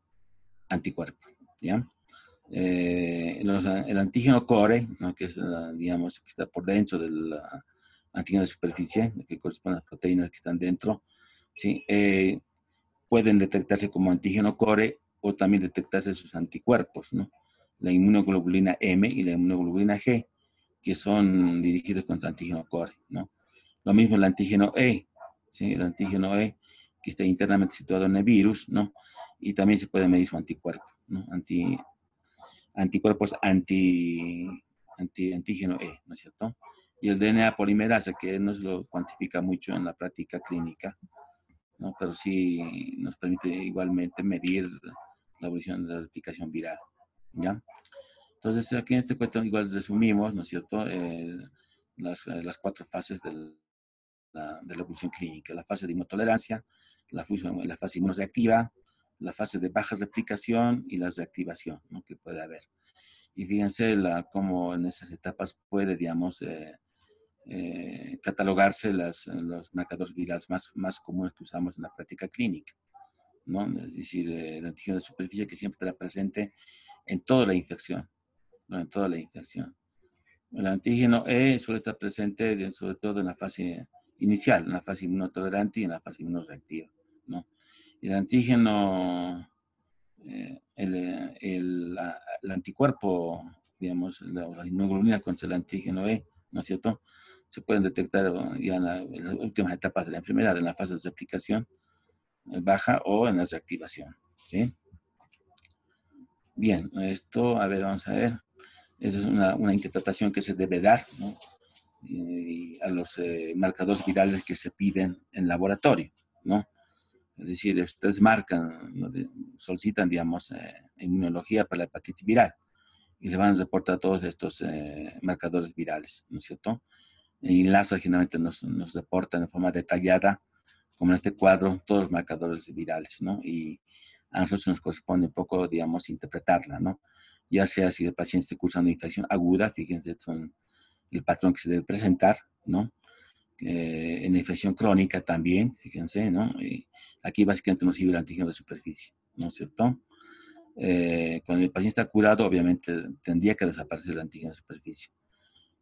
anticuerpo, ¿ya? Eh, ah, el antígeno core, ¿no? que es, ah, digamos, que está por dentro del antígeno de superficie, que corresponde a las proteínas que están dentro, ¿sí? Eh, pueden detectarse como antígeno core o también detectarse sus anticuerpos, ¿no? La inmunoglobulina M y la inmunoglobulina G, que son dirigidos contra el antígeno core, ¿no? Lo mismo el antígeno E, ¿sí? El antígeno E que está internamente situado en el virus, ¿no? Y también se puede medir su anticuerpo, ¿no? Anti, anticuerpos anti, anti, antígeno E, ¿no es cierto? Y el DNA polimerasa, que no se lo cuantifica mucho en la práctica clínica, ¿no? Pero sí nos permite igualmente medir la evolución de la replicación viral. ¿ya? Entonces, aquí en este cuento igual resumimos, ¿no es cierto?, eh, las, eh, las, cuatro fases la, de la evolución clínica. La fase de inotolerancia, la, fase la fase reactiva, la fase de baja replicación y la reactivación ¿no? que puede haber. Y fíjense la, cómo en esas etapas puede, digamos, eh, catalogarse las, los marcadores virales más, más comunes que usamos en la práctica clínica. Es decir, el eh, antígeno de superficie que siempre estará presente en toda la infección, En toda la infección. El antígeno E suele estar presente sobre todo en la fase inicial, en la fase inmunotolerante y en la fase inmunoreactiva, ¿no? El antígeno, eh, el, el, anticuerpo, digamos, la, inmunoglobina inmunoglobulina contra el antígeno E, ¿no es cierto?, se pueden detectar ya en, las últimas etapas de la enfermedad, en la fase de aplicación baja o en la reactivación, ¿sí? Bien, esto, a ver, vamos a ver. Esa es una, interpretación que se debe dar a los eh, marcadores virales que se piden en laboratorio, ¿no? Es decir, ustedes marcan, solicitan, digamos, eh, inmunología para la hepatitis viral y le van a reportar todos estos eh, marcadores virales, ¿no es cierto? Y las, generalmente nos, nos reportan de forma detallada como en este cuadro, todos los marcadores virales, ¿no? Y a nosotros nos corresponde un poco, digamos, interpretarla, ¿no? Ya sea si el paciente está cursando infección aguda, fíjense, son el patrón que se debe presentar, ¿no? Eh, en infección crónica también, fíjense, ¿no? aquí básicamente nos sirve el antígeno de superficie, ¿no es cierto? Eh, cuando el paciente está curado, obviamente tendría que desaparecer el antígeno de superficie.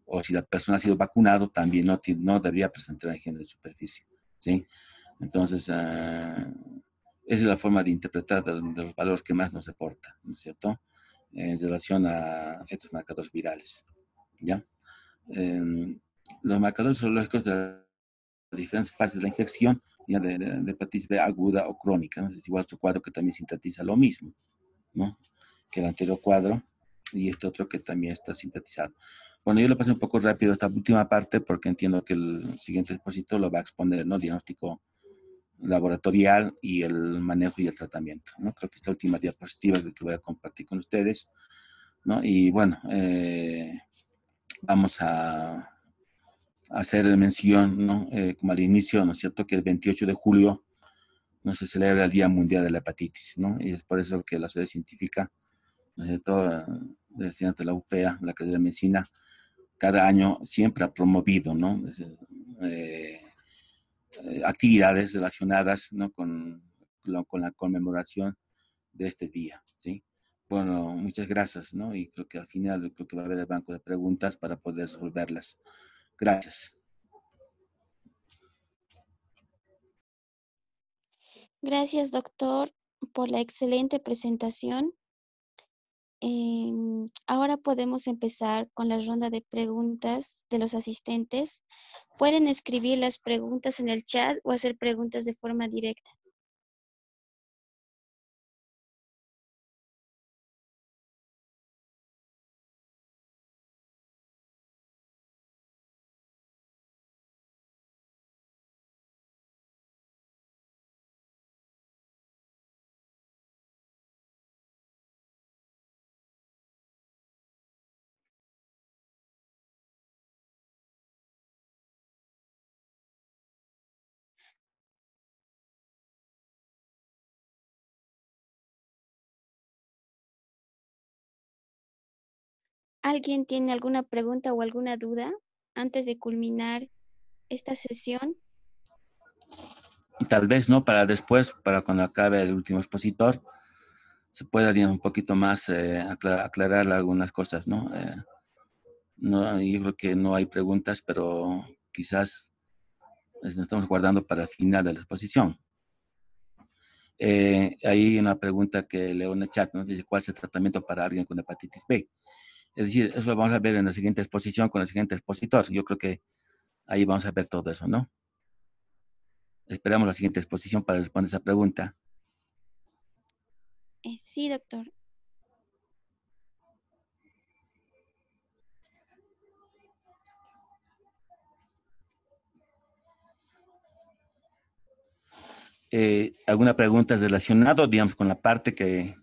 O si la persona ha sido vacunado, también no, no debería presentar antígeno de superficie, ¿sí? Entonces, ah, esa es la forma de interpretar de, los valores que más nos aporta, ¿no es cierto? En relación a estos marcadores virales, ¿ya? Em, los marcadores zoológicos de las diferentes fases de la infección, ya de, de, hepatitis B aguda o crónica, ¿no? es igual su cuadro que también sintetiza lo mismo, ¿no? Que el anterior cuadro y este otro que también está sintetizado. Bueno, yo lo pasé un poco rápido esta última parte porque entiendo que el siguiente expositor lo va a exponer, ¿no? diagnóstico laboratorial y el manejo y el tratamiento. ¿no? Creo que esta última diapositiva que voy a compartir con ustedes. ¿no? Y bueno, eh, vamos a hacer mención, ¿no? Eh, como al inicio, ¿no es cierto?, que el 28 de julio no se celebra el Día Mundial de la Hepatitis, ¿no? Y es por eso que la sociedad científica, ¿no eh, de la UPEA, la Academia de Medicina, cada año siempre ha promovido, ¿no? Eh, eh, actividades relacionadas ¿no? con, la conmemoración de este día. Bueno, muchas gracias, ¿no? Y creo que al final que va a haber el banco de preguntas para poder resolverlas. Gracias. Gracias, doctor, por la excelente presentación. Eh, ahora podemos empezar con la ronda de preguntas de los asistentes. Pueden escribir las preguntas en el chat o hacer preguntas de forma directa. ¿Alguien tiene alguna pregunta o alguna duda antes de culminar esta sesión? tal vez, ¿no? Para después, para cuando acabe el último expositor, se pueda un poquito más eh, aclarar algunas cosas, ¿no? Eh, ¿no? Yo creo que no hay preguntas, pero quizás pues, nos estamos guardando para el final de la exposición. Eh, hay una pregunta que leo en el Chat ¿no? dice, ¿cuál es el tratamiento para alguien con hepatitis B? Es decir, eso lo vamos a ver en la siguiente exposición con el siguiente expositor. Yo creo que ahí vamos a ver todo eso, ¿no? Esperamos la siguiente exposición para responder esa pregunta. Eh, sí, doctor. Eh, ¿Alguna pregunta relacionada, digamos, con la parte que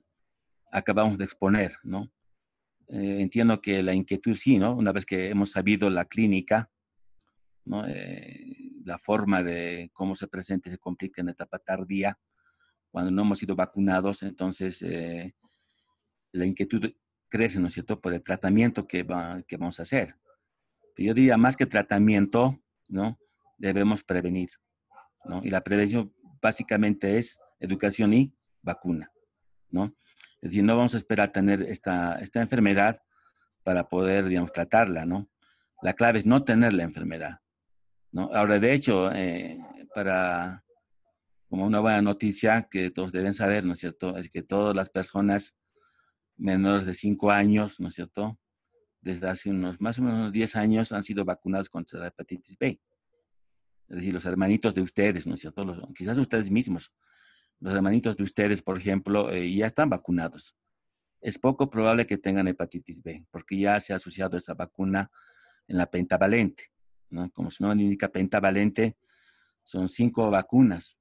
acabamos de exponer, no? Eh, entiendo que la inquietud sí, ¿no? Una vez que hemos sabido la clínica, ¿no? Eh, la forma de cómo se presenta y se complica en etapa tardía, cuando no hemos sido vacunados, entonces eh, la inquietud crece, ¿no es cierto?, por el tratamiento que, que vamos a hacer. Yo diría, más que tratamiento, ¿no? Debemos prevenir, ¿no? Y la prevención básicamente es educación y vacuna, ¿no? Es decir, no vamos a esperar a tener esta, enfermedad para poder, digamos, tratarla, ¿no? La clave es no tener la enfermedad, ¿no? Ahora, de hecho, eh, para, como una buena noticia que todos deben saber, ¿no es cierto? Es que todas las personas menores de 5 años, ¿no es cierto? Desde hace unos más o menos 10 años han sido vacunados contra la hepatitis B. Es decir, los hermanitos de ustedes, ¿no es cierto? quizás ustedes mismos los hermanitos de ustedes, por ejemplo, eh, ya están vacunados. Es poco probable que tengan hepatitis B, porque ya se ha asociado esa vacuna en la pentavalente. ¿no? Como su nombre indica, pentavalente son cinco vacunas.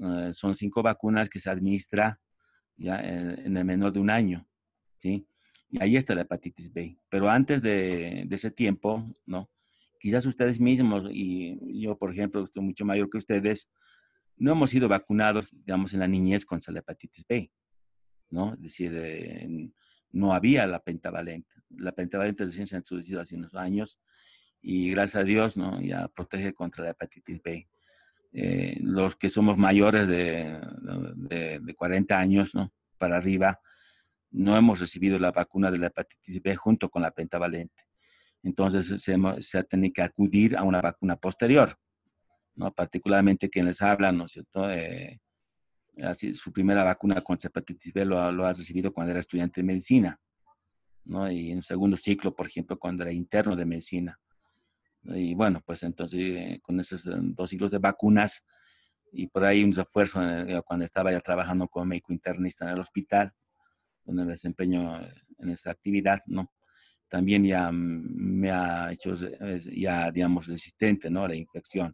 Eh, son cinco vacunas que se administra ya en, el menor de un año. ¿sí? Y ahí está la hepatitis B. Pero antes de, ese tiempo, ¿no? quizás ustedes mismos, y yo, por ejemplo, estoy mucho mayor que ustedes, no hemos sido vacunados, digamos, en la niñez contra la hepatitis B, ¿no? Es decir, eh, no había la pentavalente. La pentavalente recién se ha introducido hace unos años y gracias a Dios, ¿no? Ya protege contra la hepatitis B. Eh, los que somos mayores de, 40 años, ¿no? Para arriba, no hemos recibido la vacuna de la hepatitis B junto con la pentavalente. Entonces se, se ha tenido que acudir a una vacuna posterior. ¿no? particularmente quienes les ¿no cierto? Eh, así, su primera vacuna contra hepatitis B lo, ha recibido cuando era estudiante de medicina, y en segundo ciclo, por ejemplo, cuando era interno de medicina. Y bueno, pues entonces eh, con esos eh, dos ciclos de vacunas y por ahí un esfuerzo cuando estaba ya trabajando como médico internista en el hospital, donde me desempeño en esa actividad, ¿no? También ya mm, me ha hecho, ya digamos, resistente, ¿no? A la infección.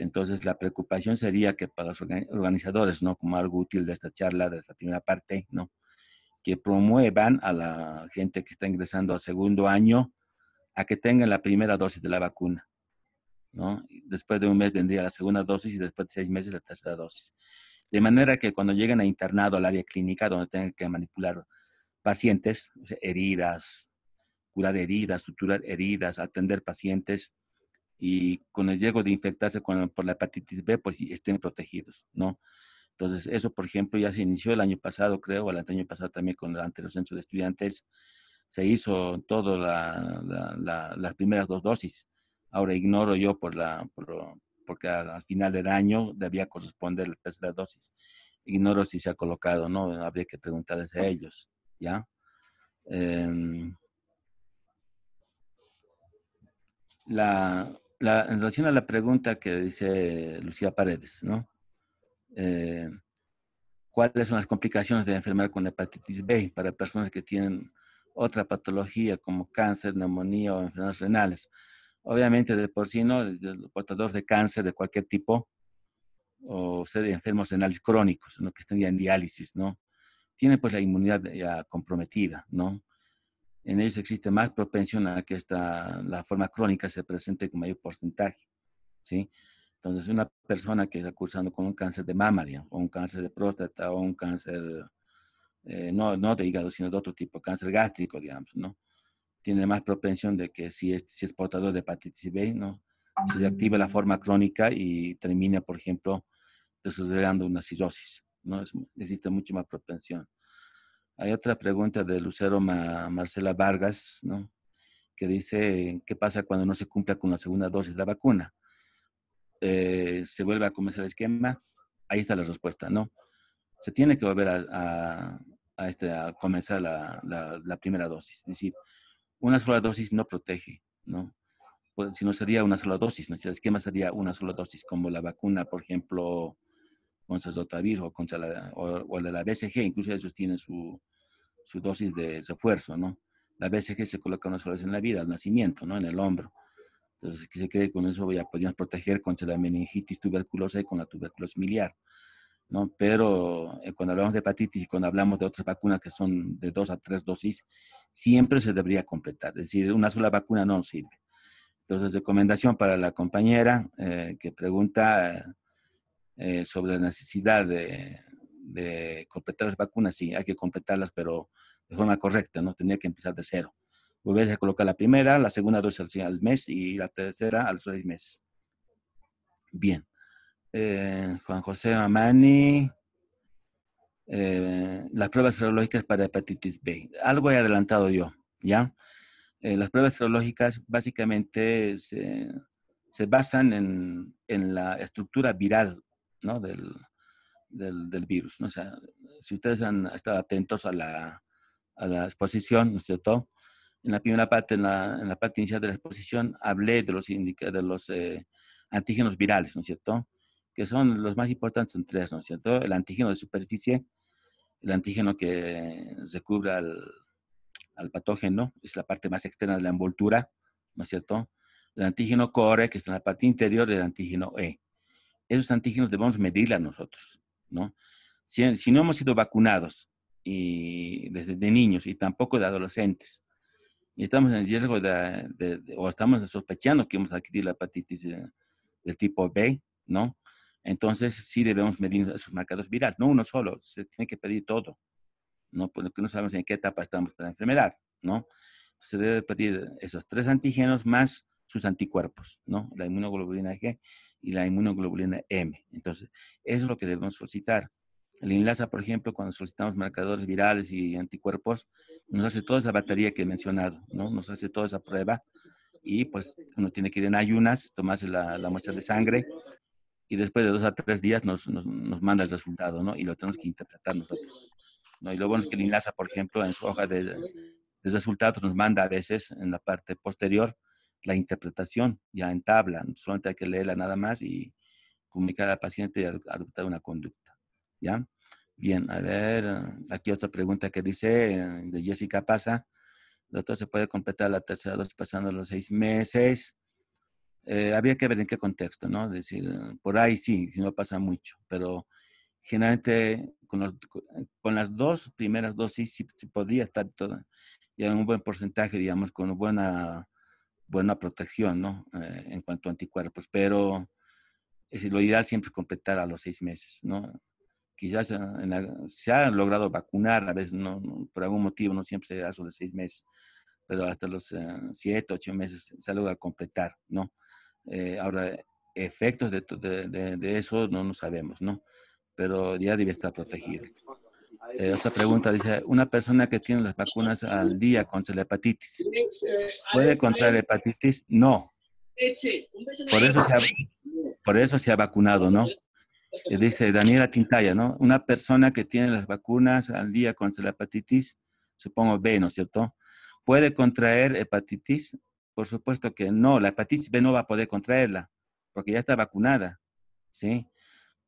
Entonces, la preocupación sería que para los organizadores, ¿no? Como algo útil de esta charla, de esta primera parte, ¿no? Que promuevan a la gente que está ingresando a segundo año a que tengan la primera dosis de la vacuna, Después de un mes vendría la segunda dosis y después de seis meses la tercera dosis. De manera que cuando lleguen a internado al área clínica, donde tengan que manipular pacientes, heridas, curar heridas, suturar heridas, atender pacientes, y con el riesgo de infectarse por la hepatitis B, pues estén protegidos, ¿no? Entonces, eso, por ejemplo, ya se inició el año pasado, creo, o el año pasado también con el anterior de estudiantes, se hizo todas las primeras dos dosis. Ahora ignoro yo por la, por, porque al, final del año debía corresponder la tercera dosis. Ignoro si se ha colocado, ¿no? Habría que preguntarles a ellos, ¿ya? Em, la, en relación a la pregunta que dice Lucía Paredes, ¿no? Eh, ¿Cuáles son las complicaciones de enfermar con hepatitis B para personas que tienen otra patología como cáncer, neumonía o enfermedades renales? Obviamente, de por sí, ¿no? El portador de cáncer de cualquier tipo o ser enfermos renales crónicos, Que estén ya en diálisis, ¿no? Tienen pues la inmunidad ya comprometida, ¿no? en ellos existe más propensión a que esta, la forma crónica se presente con mayor porcentaje, ¿sí? Entonces, una persona que está cursando con un cáncer de mama, o un cáncer de próstata, o un cáncer, eh, no, no de hígado, sino de otro tipo, cáncer gástrico, digamos, ¿no? Tiene más propensión de que si es, si portador de hepatitis B, ¿no? Se activa la forma crónica y termina, por ejemplo, desarrollando una cirrosis, ¿no? existe mucho más propensión. Hay otra pregunta de Lucero Marcela Vargas, ¿no? que dice, ¿qué pasa cuando no se cumpla con la segunda dosis de la vacuna? Eh, ¿Se vuelve a comenzar el esquema? Ahí está la respuesta, ¿no? Se tiene que volver a, este, comenzar la, primera dosis. Es decir, una sola dosis no protege, ¿no? Pues, si no sería una sola dosis, ¿no? Si el esquema sería una sola dosis, como la vacuna, por ejemplo, contra Sotavir o, contra la, o, de la BCG, incluso ellos tienen su, su dosis de refuerzo, ¿no? La BCG se coloca una sola vez en la vida, al nacimiento, ¿no? En el hombro. Entonces, que se quede con eso ya podríamos proteger contra la meningitis tuberculosa y con la tuberculosis miliar, ¿no? Pero eh, cuando hablamos de hepatitis y cuando hablamos de otras vacunas que son de dos a tres dosis, siempre se debería completar. Es decir, una sola vacuna no sirve. Entonces, recomendación para la compañera eh, que pregunta... Eh, sobre la necesidad de, completar las vacunas, sí, hay que completarlas, pero de forma correcta, ¿no? Tenía que empezar de cero. Volver a colocar la primera, la segunda dos al, mes y la tercera a los seis meses. Bien. Eh, Juan José Amani eh, las pruebas serológicas para hepatitis B. Algo he adelantado yo, ¿ya? las pruebas serológicas básicamente se, basan en, en, la estructura viral del, virus. ¿no? si ustedes han estado atentos a la, exposición, ¿no cierto? En la primera parte, en la, parte inicial de la exposición, hablé de los, de los eh, antígenos virales, ¿no es cierto? Que son los más importantes, son tres, ¿no cierto? El antígeno de superficie, el antígeno que se al, al patógeno, es la parte más externa de la envoltura, ¿no es cierto? El antígeno core, que está en la parte interior del antígeno E esos antígenos debemos medirla nosotros, ¿no? Si, si, no hemos sido vacunados y desde de niños y tampoco de adolescentes, y estamos en riesgo de, o estamos sospechando que hemos adquirido la hepatitis del tipo B, ¿no? Entonces sí debemos medir esos marcadores virales, no uno solo, se tiene que pedir todo, ¿no? Porque pues no sabemos en qué etapa estamos de la enfermedad, ¿no? Se debe pedir esos tres antígenos más sus anticuerpos, ¿no? La inmunoglobulina G y la inmunoglobulina M. Entonces, eso es lo que debemos solicitar. El INLASA, por ejemplo, cuando solicitamos marcadores virales y anticuerpos, nos hace toda esa batería que he mencionado, ¿no? Nos hace toda esa prueba y pues uno tiene que ir en ayunas, tomarse la, muestra de sangre y después de dos a tres días nos, nos, nos, manda el resultado, ¿no? Y lo tenemos que interpretar nosotros. ¿no? Y lo bueno es que el INLASA, por ejemplo, en su hoja de, de resultados nos manda a veces en la parte posterior la interpretación ya en tabla, solamente hay que leerla nada más y comunicar al paciente y adoptar una conducta, ¿ya? Bien, a ver, aquí otra pregunta que dice eh, de Jessica Pasa. Doctor, ¿se puede completar la tercera dosis pasando los seis meses? Eh, había que ver en qué contexto, ¿no? Es decir, eh, por ahí sí, si no pasa mucho, pero generalmente con, las dos primeras dosis sí, podría estar todo, ya en un buen porcentaje, digamos, con buena buena protección, ¿no? Eh, en cuanto a anticuerpos, pero lo ideal siempre es completar a los seis meses, ¿no? Quizás ah, se ha logrado vacunar, a veces no, por algún motivo no siempre se hace los seis meses, pero hasta los ah, siete, ocho meses se logra completar, ¿no? Eh, ahora, efectos de, eso no, no sabemos, ¿no? Pero ya debe estar protegido. Eh, otra pregunta dice, una persona que tiene las vacunas al día con la hepatitis, ¿puede contraer hepatitis? No. Por eso se ha, por eso se ha vacunado, ¿no? Eh, dice Daniela Tintaya, ¿no? Una persona que tiene las vacunas al día contra la hepatitis, supongo B, ¿no es cierto? ¿Puede contraer hepatitis? Por supuesto que no, la hepatitis B no va a poder contraerla, porque ya está vacunada, ¿sí?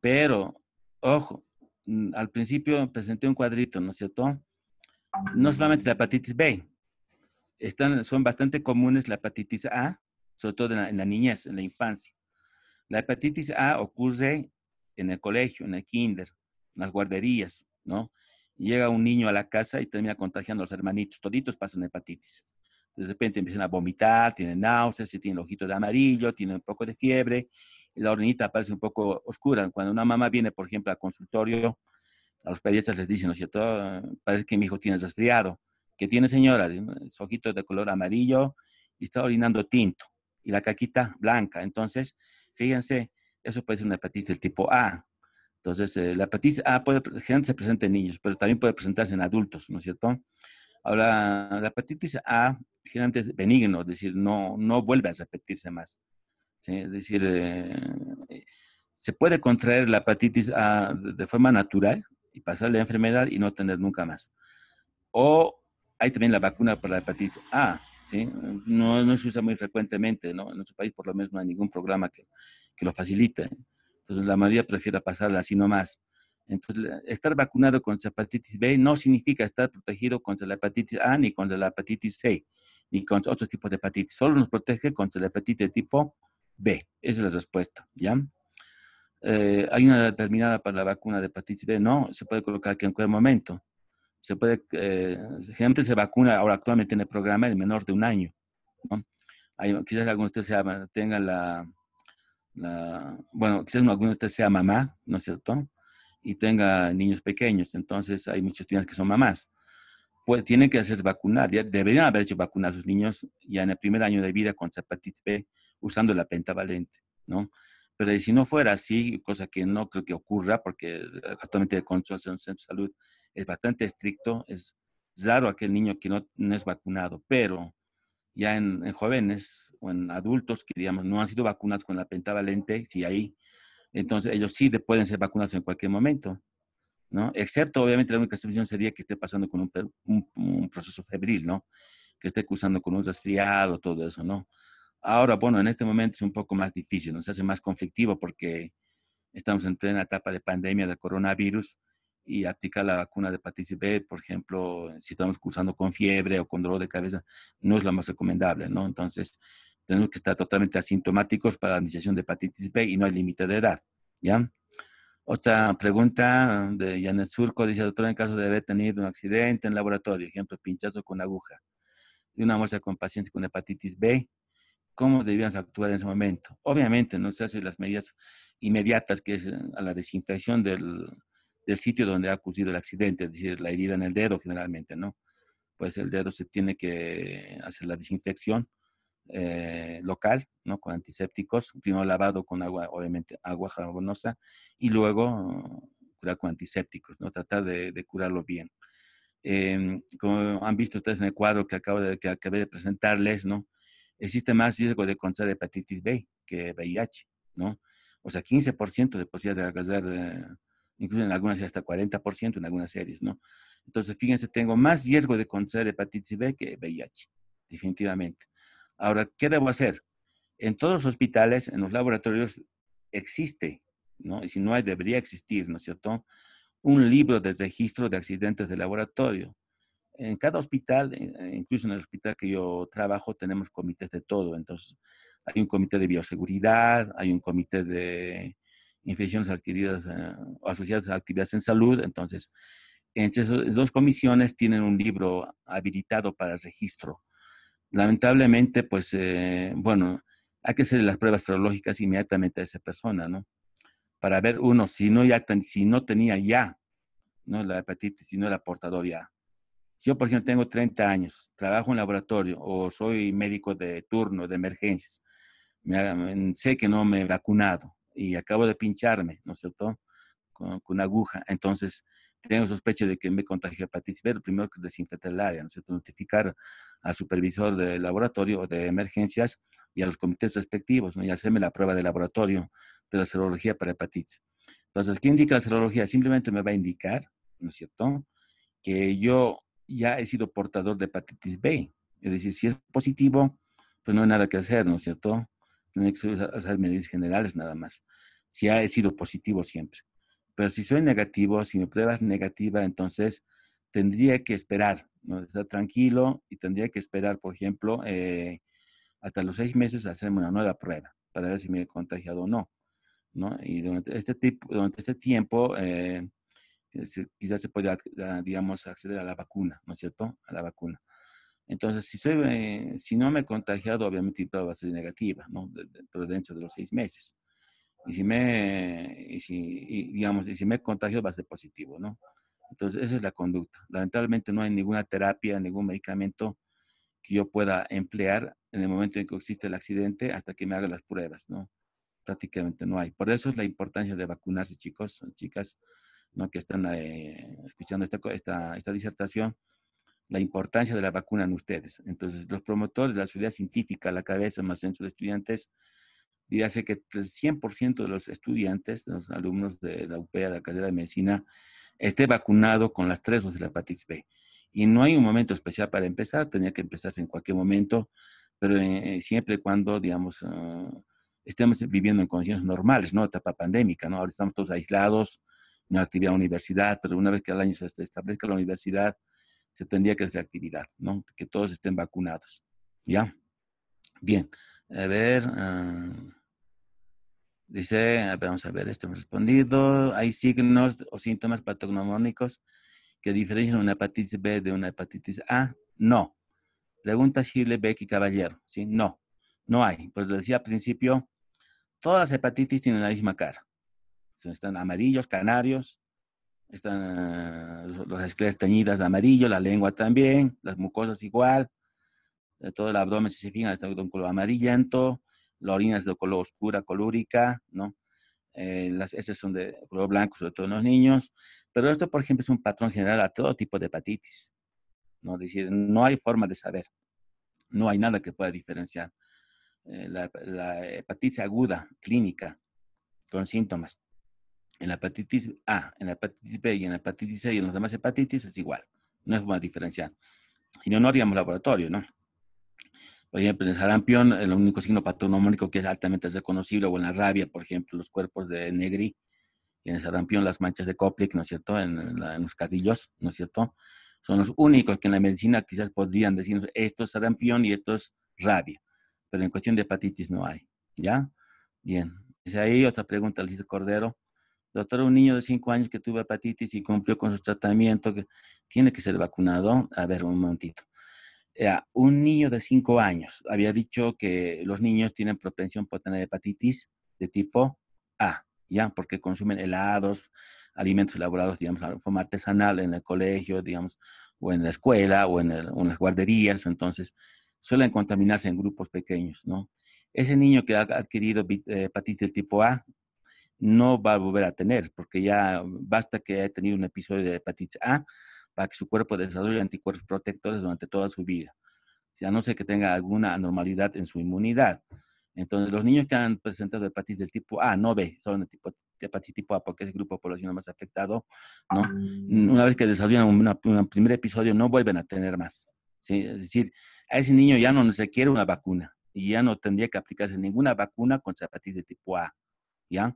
Pero, ojo, Mm, al principio presenté un cuadrito, ¿no es cierto? No solamente la hepatitis B, están, son bastante comunes la hepatitis A, sobre todo en la, niñez, en la infancia. La hepatitis A ocurre en el colegio, en el kinder, en las guarderías, ¿no? Llega un niño a la casa y termina contagiando a los hermanitos, toditos pasan hepatitis. De repente empiezan a vomitar, tienen náuseas, tienen ojitos de amarillo, tienen un poco de fiebre, la orinita parece un poco oscura. Cuando una mamá viene, por ejemplo, al consultorio, a los pediatras les dicen, ¿no es cierto? Parece que mi hijo tiene resfriado. que tiene, señora? Su ojito de color amarillo y está orinando tinto. Y la caquita blanca. Entonces, fíjense, eso puede ser una hepatitis tipo A. Entonces, eh, la hepatitis A puede generalmente se presenta en niños, pero también puede presentarse en adultos, ¿no es cierto? Ahora, la hepatitis A generalmente es benigno, es decir, no, no vuelve a repetirse más. Es decir, eh, se puede contraer la hepatitis A de forma natural y pasar la enfermedad y no tener nunca más. O hay también la vacuna para la hepatitis A, ¿sí? No, no se usa muy frecuentemente, ¿no? En nuestro país por lo menos no hay ningún programa que, que lo facilite. Entonces la mayoría prefiere pasarla así nomás. Entonces, estar vacunado contra hepatitis B no significa estar protegido contra la hepatitis A ni contra la hepatitis C, ni contra otro tipo de hepatitis. Solo nos protege contra la hepatitis de tipo B. Esa es la respuesta, ¿ya? Eh, ¿Hay una determinada para la vacuna de hepatitis B? No, se puede colocar aquí en cualquier momento. Se puede, eh, generalmente se vacuna ahora actualmente en el programa el menor de un año, ¿no? quizás algunos de ustedes tenga la, bueno, quizás alguno de ustedes sea mamá, ¿no es cierto? Y tenga niños pequeños, entonces hay muchos niños que son mamás. Pues tienen que hacerse vacunar, ya deberían haber hecho vacunar a sus niños ya en el primer año de vida con hepatitis B usando la pentavalente, ¿no? Pero si no fuera así, cosa que no creo que ocurra, porque actualmente el control de centro de salud es bastante estricto, es raro aquel niño que no, es vacunado, pero ya en, jóvenes o en adultos que, digamos, no han sido vacunados con la pentavalente, si hay, entonces ellos sí pueden ser vacunados en cualquier momento, ¿no? Excepto, obviamente, la única excepción sería que esté pasando con un, proceso febril, ¿no? Que esté cursando con un resfriado, todo eso, ¿no? Ahora, bueno, en este momento es un poco más difícil, nos hace más conflictivo porque estamos en plena etapa de pandemia del coronavirus y aplicar la vacuna de hepatitis B, por ejemplo, si estamos cursando con fiebre o con dolor de cabeza, no es lo más recomendable, ¿no? Entonces, tenemos que estar totalmente asintomáticos para la iniciación de hepatitis B y no hay límite de edad, ¿ya? Otra pregunta de Janet Surco, dice, doctor, en caso de haber tenido un accidente en laboratorio, ejemplo, pinchazo con aguja, ¿Y una muestra con pacientes con hepatitis B, cómo debíamos actuar en ese momento. Obviamente no se hacen las medidas inmediatas, que es eh, a la desinfección del, sitio donde ha ocurrido el accidente, es decir, la herida en el dedo generalmente, ¿no? Pues el dedo se tiene que hacer la desinfección eh, local, ¿no? Con antisépticos, primero lavado con agua, obviamente agua jabonosa, y luego curar con antisépticos, ¿no? Tratar de, curarlo bien. Em, como han visto ustedes en el cuadro que, acabo que acabé de presentarles, ¿no? existe más riesgo de contraer hepatitis B que VIH, ¿no? O sea, 15% de posibilidad de alcanzar, eh, incluso en algunas hasta 40% en algunas series, ¿no? Entonces, fíjense, tengo más riesgo de contraer hepatitis B que VIH, definitivamente. Ahora, ¿qué debo hacer? En todos los hospitales, en los laboratorios, existe, ¿no? Y si no hay, debería existir, ¿no es cierto? Un libro de registro de accidentes de laboratorio en cada hospital, eh, eh, incluso en el hospital que yo trabajo, tenemos comités de todo. Entonces, hay un comité de bioseguridad, hay un comité de infecciones adquiridas eh, o asociadas a actividades en salud. Entonces, entre esas dos comisiones tienen un libro habilitado para registro. Lamentablemente, pues, bueno, hay que hacer las pruebas serológicas inmediatamente a esa persona, ¿no? Para ver, uno, si no, ya, si no tenía ya ¿no? la hepatitis, si no era portador ya. Yo, por ejemplo, tengo 30 años, trabajo en laboratorio o soy médico de turno, de emergencias. Mm, sé que no me he vacunado y acabo de pincharme, ¿no es cierto? Con, una aguja. Entonces, tengo sospecha de que me contagió hepatitis B, primero que desinfectar el área, ¿no es cierto? Notificar al supervisor del laboratorio o de emergencias y a los comités respectivos, ¿no? Y hacerme la prueba de laboratorio de la serología para hepatitis. Entonces, ¿qué indica la serología? Simplemente me va a indicar, ¿no es cierto? Que yo ya he sido portador de hepatitis B. Es decir, si es positivo, pues no hay nada que hacer, ¿no es cierto? hay que hacer medidas generales nada más. Si ya he sido positivo siempre. Pero si soy negativo, si mi prueba es negativa, entonces tendría que esperar, ¿no? está tranquilo y tendría que esperar, por ejemplo, eh, hasta los seis meses a hacerme una nueva prueba para ver si me he contagiado o no. ¿no? Y durante este, tipo, durante este tiempo, eh, este, quizás se puede, digamos, acceder a la vacuna, ¿no es cierto? A la vacuna. Entonces, si, si no me he contagiado, obviamente todo va a ser negativa, ¿no? pero dentro de los seis meses. Y si me, y si, digamos, y si me contagio, va a ser positivo, ¿no? Entonces, esa es la conducta. Lamentablemente no hay ninguna terapia, ningún medicamento que yo pueda emplear en el momento en que existe el accidente hasta que me haga las pruebas, ¿no? Prácticamente no hay. Por eso es la importancia de vacunarse, chicos, chicas. ¿no? que están eh, escuchando esta, esta, esta, disertación, la importancia de la vacuna en ustedes. Entonces, los promotores de la sociedad científica, la cabeza más censo de estudiantes, diría que el 100% de los estudiantes, de los alumnos de la UPEA, de la carrera de medicina, esté vacunado con las tres o de la hepatitis B. Y no hay un momento especial para empezar, tenía que empezarse en cualquier momento, pero eh, siempre cuando, digamos, eh, estemos viviendo en condiciones normales, ¿no? Etapa pandémica, ¿no? Ahora estamos todos aislados, una actividad universidad, pero una vez que al año se este, establezca la universidad, se tendría que hacer actividad, ¿no? Que todos estén vacunados, ¿ya? Bien, a ver, ah, dice, vamos a ver, esto hemos respondido. Hay signos o síntomas patognomónicos que diferencian una hepatitis B de una hepatitis A. No. Pregunta Shirley Becky Caballero, ¿sí? No, no hay. Pues lo decía al principio, todas las hepatitis tienen la misma cara están amarillos, canarios, están ah, las escleras teñidas de amarillo, la lengua también, las mucosas igual, eh, todo el abdomen, si se fijan, está de un color amarillento, la orina es de color oscura, colúrica, ¿no? Eh, las heces son de color blanco, sobre todo en los niños, pero esto, por ejemplo, es un patrón general a todo tipo de hepatitis, ¿no? Es decir, no hay forma de saber, no hay nada que pueda diferenciar eh, la, la hepatitis aguda, clínica, con síntomas en la hepatitis A, en la hepatitis B y en la hepatitis C y en las demás hepatitis es igual. No es más diferencial. Si no, no haríamos laboratorio, ¿no? Por ejemplo, en el sarampión, el único signo patognomónico que es altamente reconocible, o en la rabia, por ejemplo, los cuerpos de Negri, y en el sarampión las manchas de Koplik, ¿no es cierto? En, los casillos, ¿no es cierto? Son los únicos que en la medicina quizás podrían decirnos, esto es sarampión y esto es rabia. Pero en cuestión de hepatitis no hay, ¿ya? Bien. Dice ahí otra pregunta, dice Cordero. Doctor, un niño de cinco años que tuvo hepatitis y cumplió con su tratamiento, tiene que ser vacunado. A ver, un momentito. Eh, un niño de cinco años había dicho que los niños tienen propensión por tener hepatitis de tipo A, ¿ya? Porque consumen helados, alimentos elaborados, digamos, de forma artesanal en el colegio, digamos, o en la escuela, o en, en las guarderías. Entonces, suelen contaminarse en grupos pequeños, ¿no? Ese niño que ha adquirido eh, hepatitis del tipo A no va a volver a tener, porque ya basta que haya tenido un episodio de hepatitis A para que su cuerpo desarrolle anticuerpos protectores durante toda su vida, Ya no sé que tenga alguna anormalidad en su inmunidad. Entonces, los niños que han presentado hepatitis del tipo A, no B, son de tipo hepatitis tipo A, porque es el grupo de población más afectado, ¿no? Ah. Una vez que desarrollan un primer episodio, no vuelven a tener más. ¿sí? Es decir, a ese niño ya no se quiere una vacuna y ya no tendría que aplicarse ninguna vacuna contra hepatitis de tipo A. ¿ya?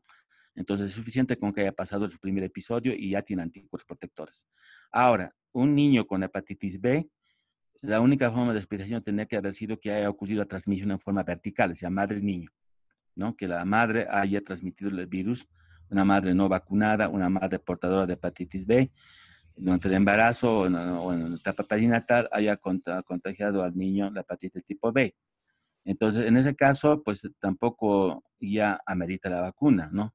Entonces es suficiente con que haya pasado su primer episodio y ya tiene anticuerpos protectores. Ahora, un niño con hepatitis B, la única forma de explicación tendría que haber sido que haya ocurrido la transmisión en forma vertical, sea, madre-niño, ¿no? Que la madre haya transmitido el virus, una madre no vacunada, una madre portadora de hepatitis B, durante el embarazo o en, la etapa haya contagiado al niño la hepatitis tipo B. Entonces, en ese caso, pues tampoco ya amerita la vacuna, ¿no?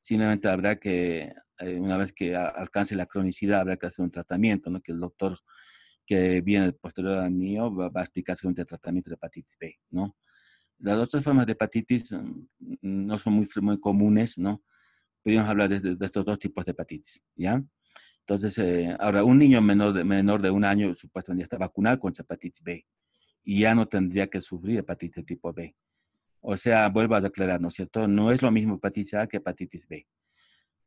Simplemente habrá que, eh, una vez que alcance la cronicidad, habrá que hacer un tratamiento, ¿no? Que el doctor que viene posterior al niño va, a explicar según el tratamiento de hepatitis B, ¿no? Las otras formas de hepatitis mm, mm, no son muy, muy comunes, ¿no? Podríamos hablar de, estos dos tipos de hepatitis, ¿ya? Entonces, eh, ahora, un niño menor de, menor de un año supuestamente ya está vacunado contra hepatitis B y ya no tendría que sufrir hepatitis tipo B. O sea, vuelvo a aclarar, ¿no es cierto? No es lo mismo hepatitis A que hepatitis B.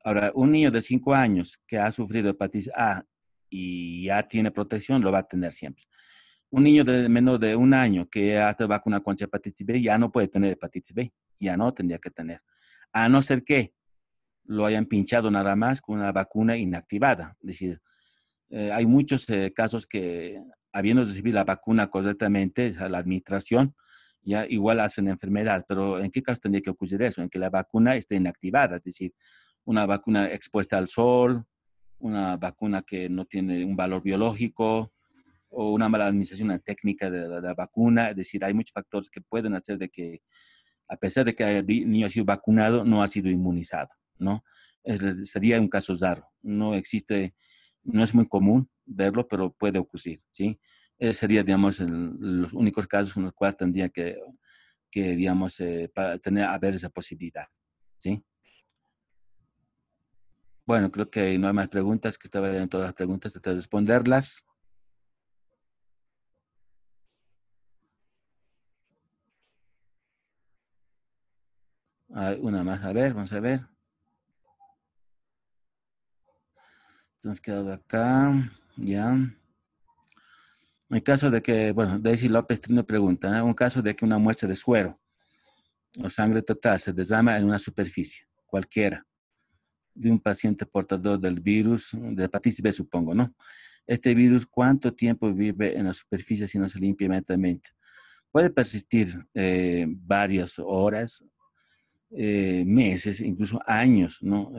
Ahora, un niño de 5 años que ha sufrido hepatitis A y ya tiene protección, lo va a tener siempre. Un niño de menos de un año que ha tenido vacuna contra hepatitis B ya no puede tener hepatitis B, ya no tendría que tener. A no ser que lo hayan pinchado nada más con una vacuna inactivada. Es decir, eh, hay muchos eh, casos que habiendo recibido la vacuna correctamente, a la administración, ya igual hacen enfermedad, pero ¿en qué caso tendría que ocurrir eso? En que la vacuna esté inactivada, es decir, una vacuna expuesta al sol, una vacuna que no tiene un valor biológico o una mala administración técnica de la, vacuna, es decir, hay muchos factores que pueden hacer de que, a pesar de que el niño ha sido vacunado, no ha sido inmunizado, ¿no? sería un caso raro, no existe, no es muy común verlo, pero puede ocurrir, ¿sí? sí sería, digamos, los únicos casos en los cuales tendría que, que digamos, eh, para tener, esa posibilidad, ¿sí? Bueno, creo que no hay más preguntas, que estaba en todas las preguntas, tratar de responderlas. Hay una más, a ver, vamos a ver. Hemos quedado acá, ya. En caso de que, bueno, Daisy López Trino pregunta, ¿eh? un caso de que una muestra de suero o sangre total se desama en una superficie, cualquiera, de un paciente portador del virus, de hepatitis B supongo, ¿no? Este virus, ¿cuánto tiempo vive en la superficie si no se limpia inmediatamente? Puede persistir eh, varias horas, eh, meses, incluso años, ¿no?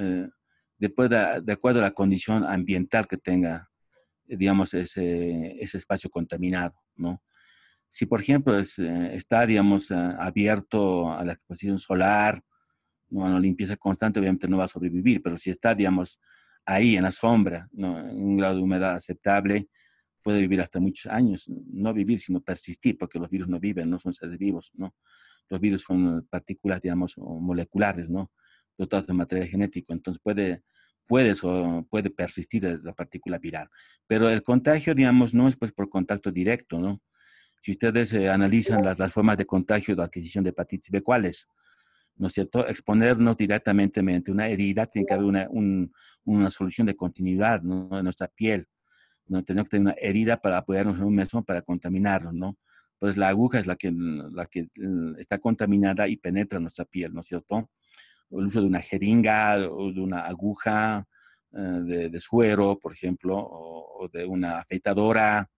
después de, acuerdo a la condición ambiental que tenga eh, digamos, ese, ese espacio contaminado, ¿no? Si, por ejemplo, es, eh, está, digamos, abierto a la exposición solar, ¿no? a una limpieza constante, obviamente no va a sobrevivir, pero si está, digamos, ahí en la sombra, en un grado de humedad aceptable, puede vivir hasta muchos años, no vivir, sino persistir, porque los virus no viven, no son seres vivos, ¿no? Los virus son partículas, digamos, moleculares, ¿no? dotados de material genético. Entonces puede, puede puede persistir la partícula viral. Pero el contagio, digamos, no es pues por contacto directo, ¿no? Si ustedes eh, analizan las, las, formas de contagio de adquisición de hepatitis B, ¿cuáles? ¿No es cierto? Exponernos directamente mediante una herida, tiene que haber una, una solución de continuidad en nuestra piel. ¿no? Tenemos que tener una herida para apoyarnos en un mesón para contaminarnos, ¿no? Pues la aguja es la que, la que eh, está contaminada y penetra nuestra piel, ¿no es cierto? el uso de una jeringa o de una aguja eh, de, suero, por ejemplo, o, de una afeitadora,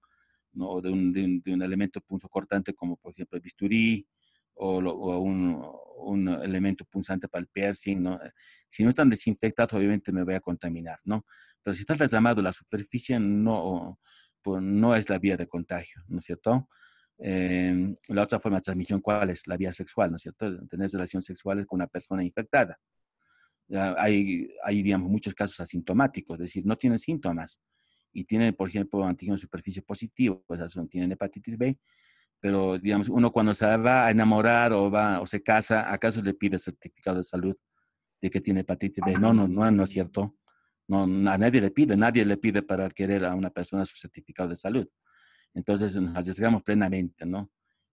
o de un, de, un, elemento punzocortante como por ejemplo el bisturí, o, un, elemento punzante para el piercing. Eh, si no están desinfectados, obviamente me voy a contaminar, ¿no? Pero si estás llamado la superficie, no, pues, no es la vía de contagio, ¿no es cierto? Em, la otra forma de transmisión, ¿cuál es? La vía sexual, ¿no es cierto? Tener relaciones sexuales con una persona infectada. Hay, hay, digamos, muchos casos asintomáticos, es decir, no tienen síntomas y tienen, por ejemplo, antígenos superficie positivo, pues son, tienen hepatitis B, pero, digamos, uno cuando se va a enamorar o va o se casa, ¿acaso le pide certificado de salud de que tiene hepatitis B? No, no, no, no es cierto. No, a nadie le pide, nadie le pide para querer a una persona su certificado de salud. Entonces nos arriesgamos plenamente, ¿no?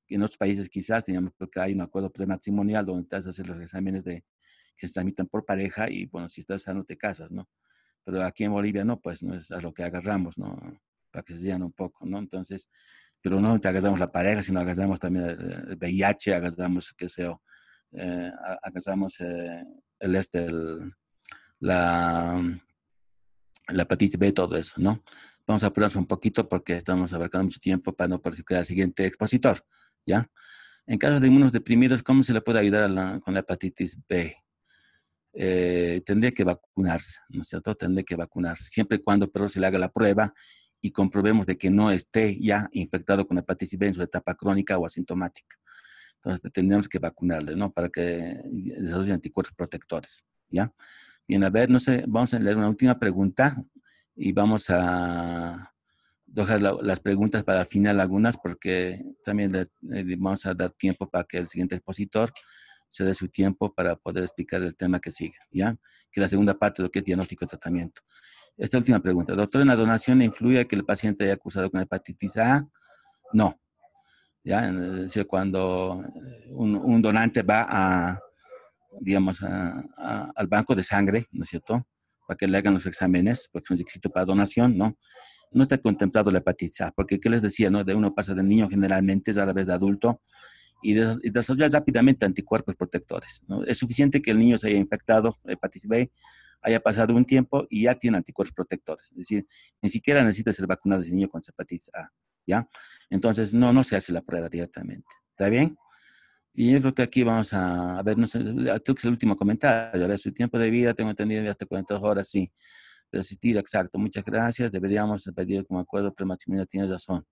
En otros países quizás teníamos porque hay un acuerdo prematrimonial donde te hacer los exámenes de, que se transmitan por pareja y bueno, si estás sano te casas, ¿no? Pero aquí en Bolivia no, pues no es a lo que agarramos, ¿no? Para que se digan un poco, ¿no? Entonces, pero no te agarramos la pareja, sino agarramos también el eh, VIH, agarramos, qué sé yo, eh, agarramos eh, el este, la, la hepatitis B, todo eso, ¿no? Vamos a apurarnos un poquito porque estamos abarcando mucho tiempo para no participar al siguiente expositor, ¿ya? En caso de inmunos deprimidos, ¿cómo se le puede ayudar con la hepatitis B? Eh, tendría que vacunarse, ¿no es cierto? Tendría que vacunarse, siempre y cuando pero se le haga la prueba y comprobemos de que no esté ya infectado con hepatitis B en su etapa crónica o asintomática. Entonces, tendríamos que vacunarle, ¿no? Para que desarrolle anticuerpos protectores, ¿ya? Bien, a ver, no sé, vamos a leer una última pregunta y vamos a dejar las preguntas para final algunas porque también eh, le, vamos a dar tiempo para que el siguiente expositor se dé su tiempo para poder explicar el tema que sigue, ¿ya? Que la segunda parte de lo que es diagnóstico y tratamiento. Esta última pregunta. Doctor, ¿en la donación influye que el paciente haya acusado con hepatitis A? No. ¿Ya? Es decir, cuando eh, un, donante va a, digamos, al banco de sangre, ¿no es cierto? para que le hagan los exámenes, porque es un requisito para donación, ¿no? No está contemplado la hepatitis A, porque, ¿qué les decía, no? De uno pasa del niño generalmente, es a la vez de adulto, y, desarrollar rápidamente anticuerpos protectores, ¿no? Es suficiente que el niño se haya infectado hepatitis B, haya pasado un tiempo y ya tiene anticuerpos protectores. Es decir, ni siquiera necesita ser vacunado ese niño con hepatitis A, ¿ya? Entonces, no, no se hace la prueba directamente. ¿Está bien? Y yo creo que aquí vamos a, ver, creo que es el último comentario. A ver, su tiempo de vida, tengo entendido, hasta 42 horas, sí. Resistir, exacto. Muchas gracias. Deberíamos pedir como acuerdo, pero Maximiliano tiene razón.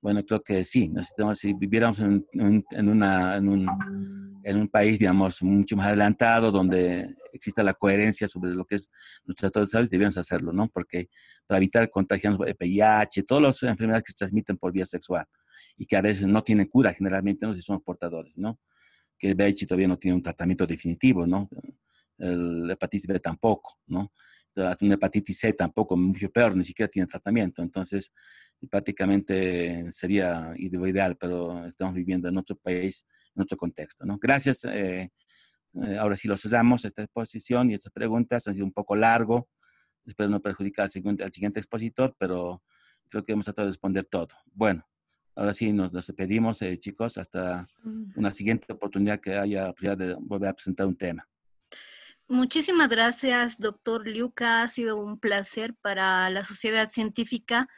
Bueno, creo que sí. Necesitamos, si viviéramos en, en, una, en, un, en un país, digamos, mucho más adelantado, donde exista la coherencia sobre lo que es nuestro tratado de salud, debíamos hacerlo, ¿no? Porque para evitar contagiarnos de VIH, todas las enfermedades que se transmiten por vía sexual y que a veces no tienen cura, generalmente no si son portadores, ¿no? Que el VIH todavía no tiene un tratamiento definitivo, ¿no? El hepatitis B tampoco, ¿no? una hepatitis C tampoco, mucho peor, ni siquiera tiene tratamiento. Entonces, prácticamente sería ideal, pero estamos viviendo en otro país, en otro contexto. ¿no? Gracias. Eh, eh, ahora sí lo cerramos, esta exposición y estas preguntas han sido un poco largo. Espero no perjudicar al siguiente, al siguiente expositor, pero creo que hemos tratado de responder todo. Bueno. Ahora sí, nos despedimos, eh, chicos, hasta mm. una siguiente oportunidad que haya oportunidad pues, de volver a presentar un tema. Muchísimas gracias, doctor Luca. Ha sido un placer para la sociedad científica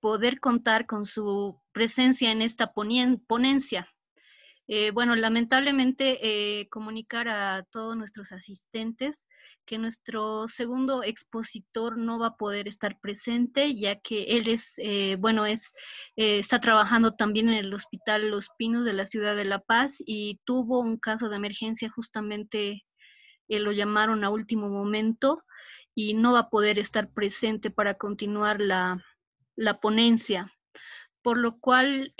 poder contar con su presencia en esta ponencia. Eh, bueno, lamentablemente eh, comunicar a todos nuestros asistentes que nuestro segundo expositor no va a poder estar presente, ya que él es, eh, bueno, es, está trabajando también en el Hospital Los Pinos de la Ciudad de La Paz y tuvo un caso de emergencia justamente, lo llamaron a último momento y no va a poder estar presente para continuar la, ponencia por lo cual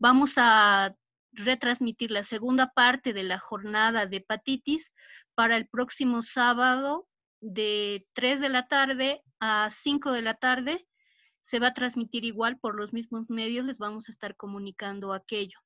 vamos a retransmitir la segunda parte de la jornada de hepatitis para el próximo sábado de 3 de la tarde a 5 de la tarde. Se va a transmitir igual por los mismos medios, les vamos a estar comunicando aquello.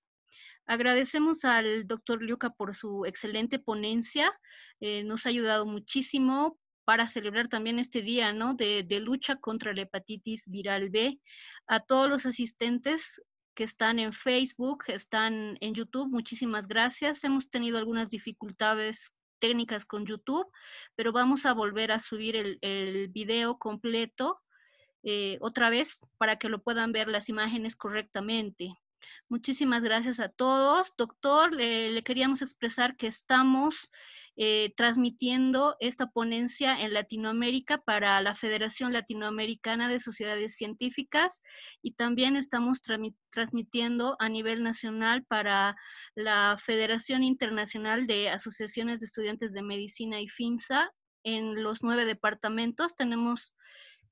Agradecemos al doctor Luca por su excelente ponencia, eh, nos ha ayudado muchísimo para celebrar también este día ¿no? de, de, lucha contra la hepatitis viral B. A todos los asistentes, que están en Facebook, están en YouTube. Muchísimas gracias. Hemos tenido algunas dificultades técnicas con YouTube, pero vamos a volver a subir el, video completo eh, otra vez para que lo puedan ver las imágenes correctamente. Muchísimas gracias a todos. Doctor, eh, le queríamos expresar que estamos eh, transmitiendo esta ponencia en Latinoamérica para la Federación Latinoamericana de Sociedades Científicas y también estamos transmitiendo a nivel nacional para la Federación Internacional de Asociaciones de Estudiantes de Medicina y FINSA en los nueve departamentos. Tenemos,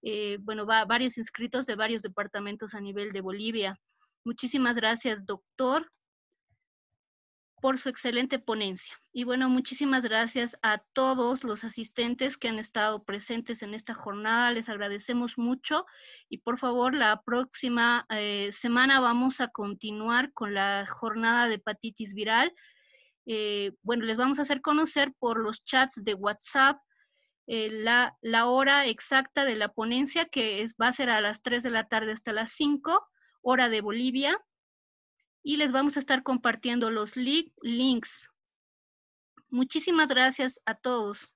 eh, bueno, varios inscritos de varios departamentos a nivel de Bolivia. Muchísimas gracias, doctor por su excelente ponencia. Y bueno, muchísimas gracias a todos los asistentes que han estado presentes en esta jornada. Les agradecemos mucho y por favor la próxima eh, semana vamos a continuar con la jornada de hepatitis viral. Eh, bueno, les vamos a hacer conocer por los chats de WhatsApp eh, la, la, hora exacta de la ponencia que es, va a ser a las 3 de la tarde hasta las 5, hora de Bolivia y les vamos a estar compartiendo los links. Muchísimas gracias a todos.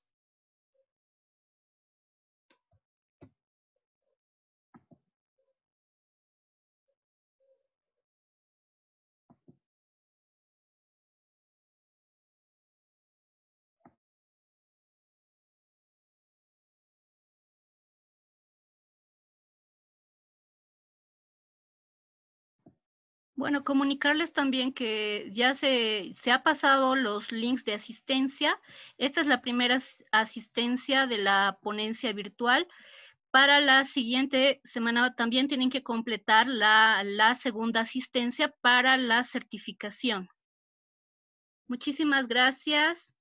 Bueno, comunicarles también que ya se, se, ha pasado los links de asistencia. Esta es la primera asistencia de la ponencia virtual. Para la siguiente semana también tienen que completar la, la segunda asistencia para la certificación. Muchísimas gracias.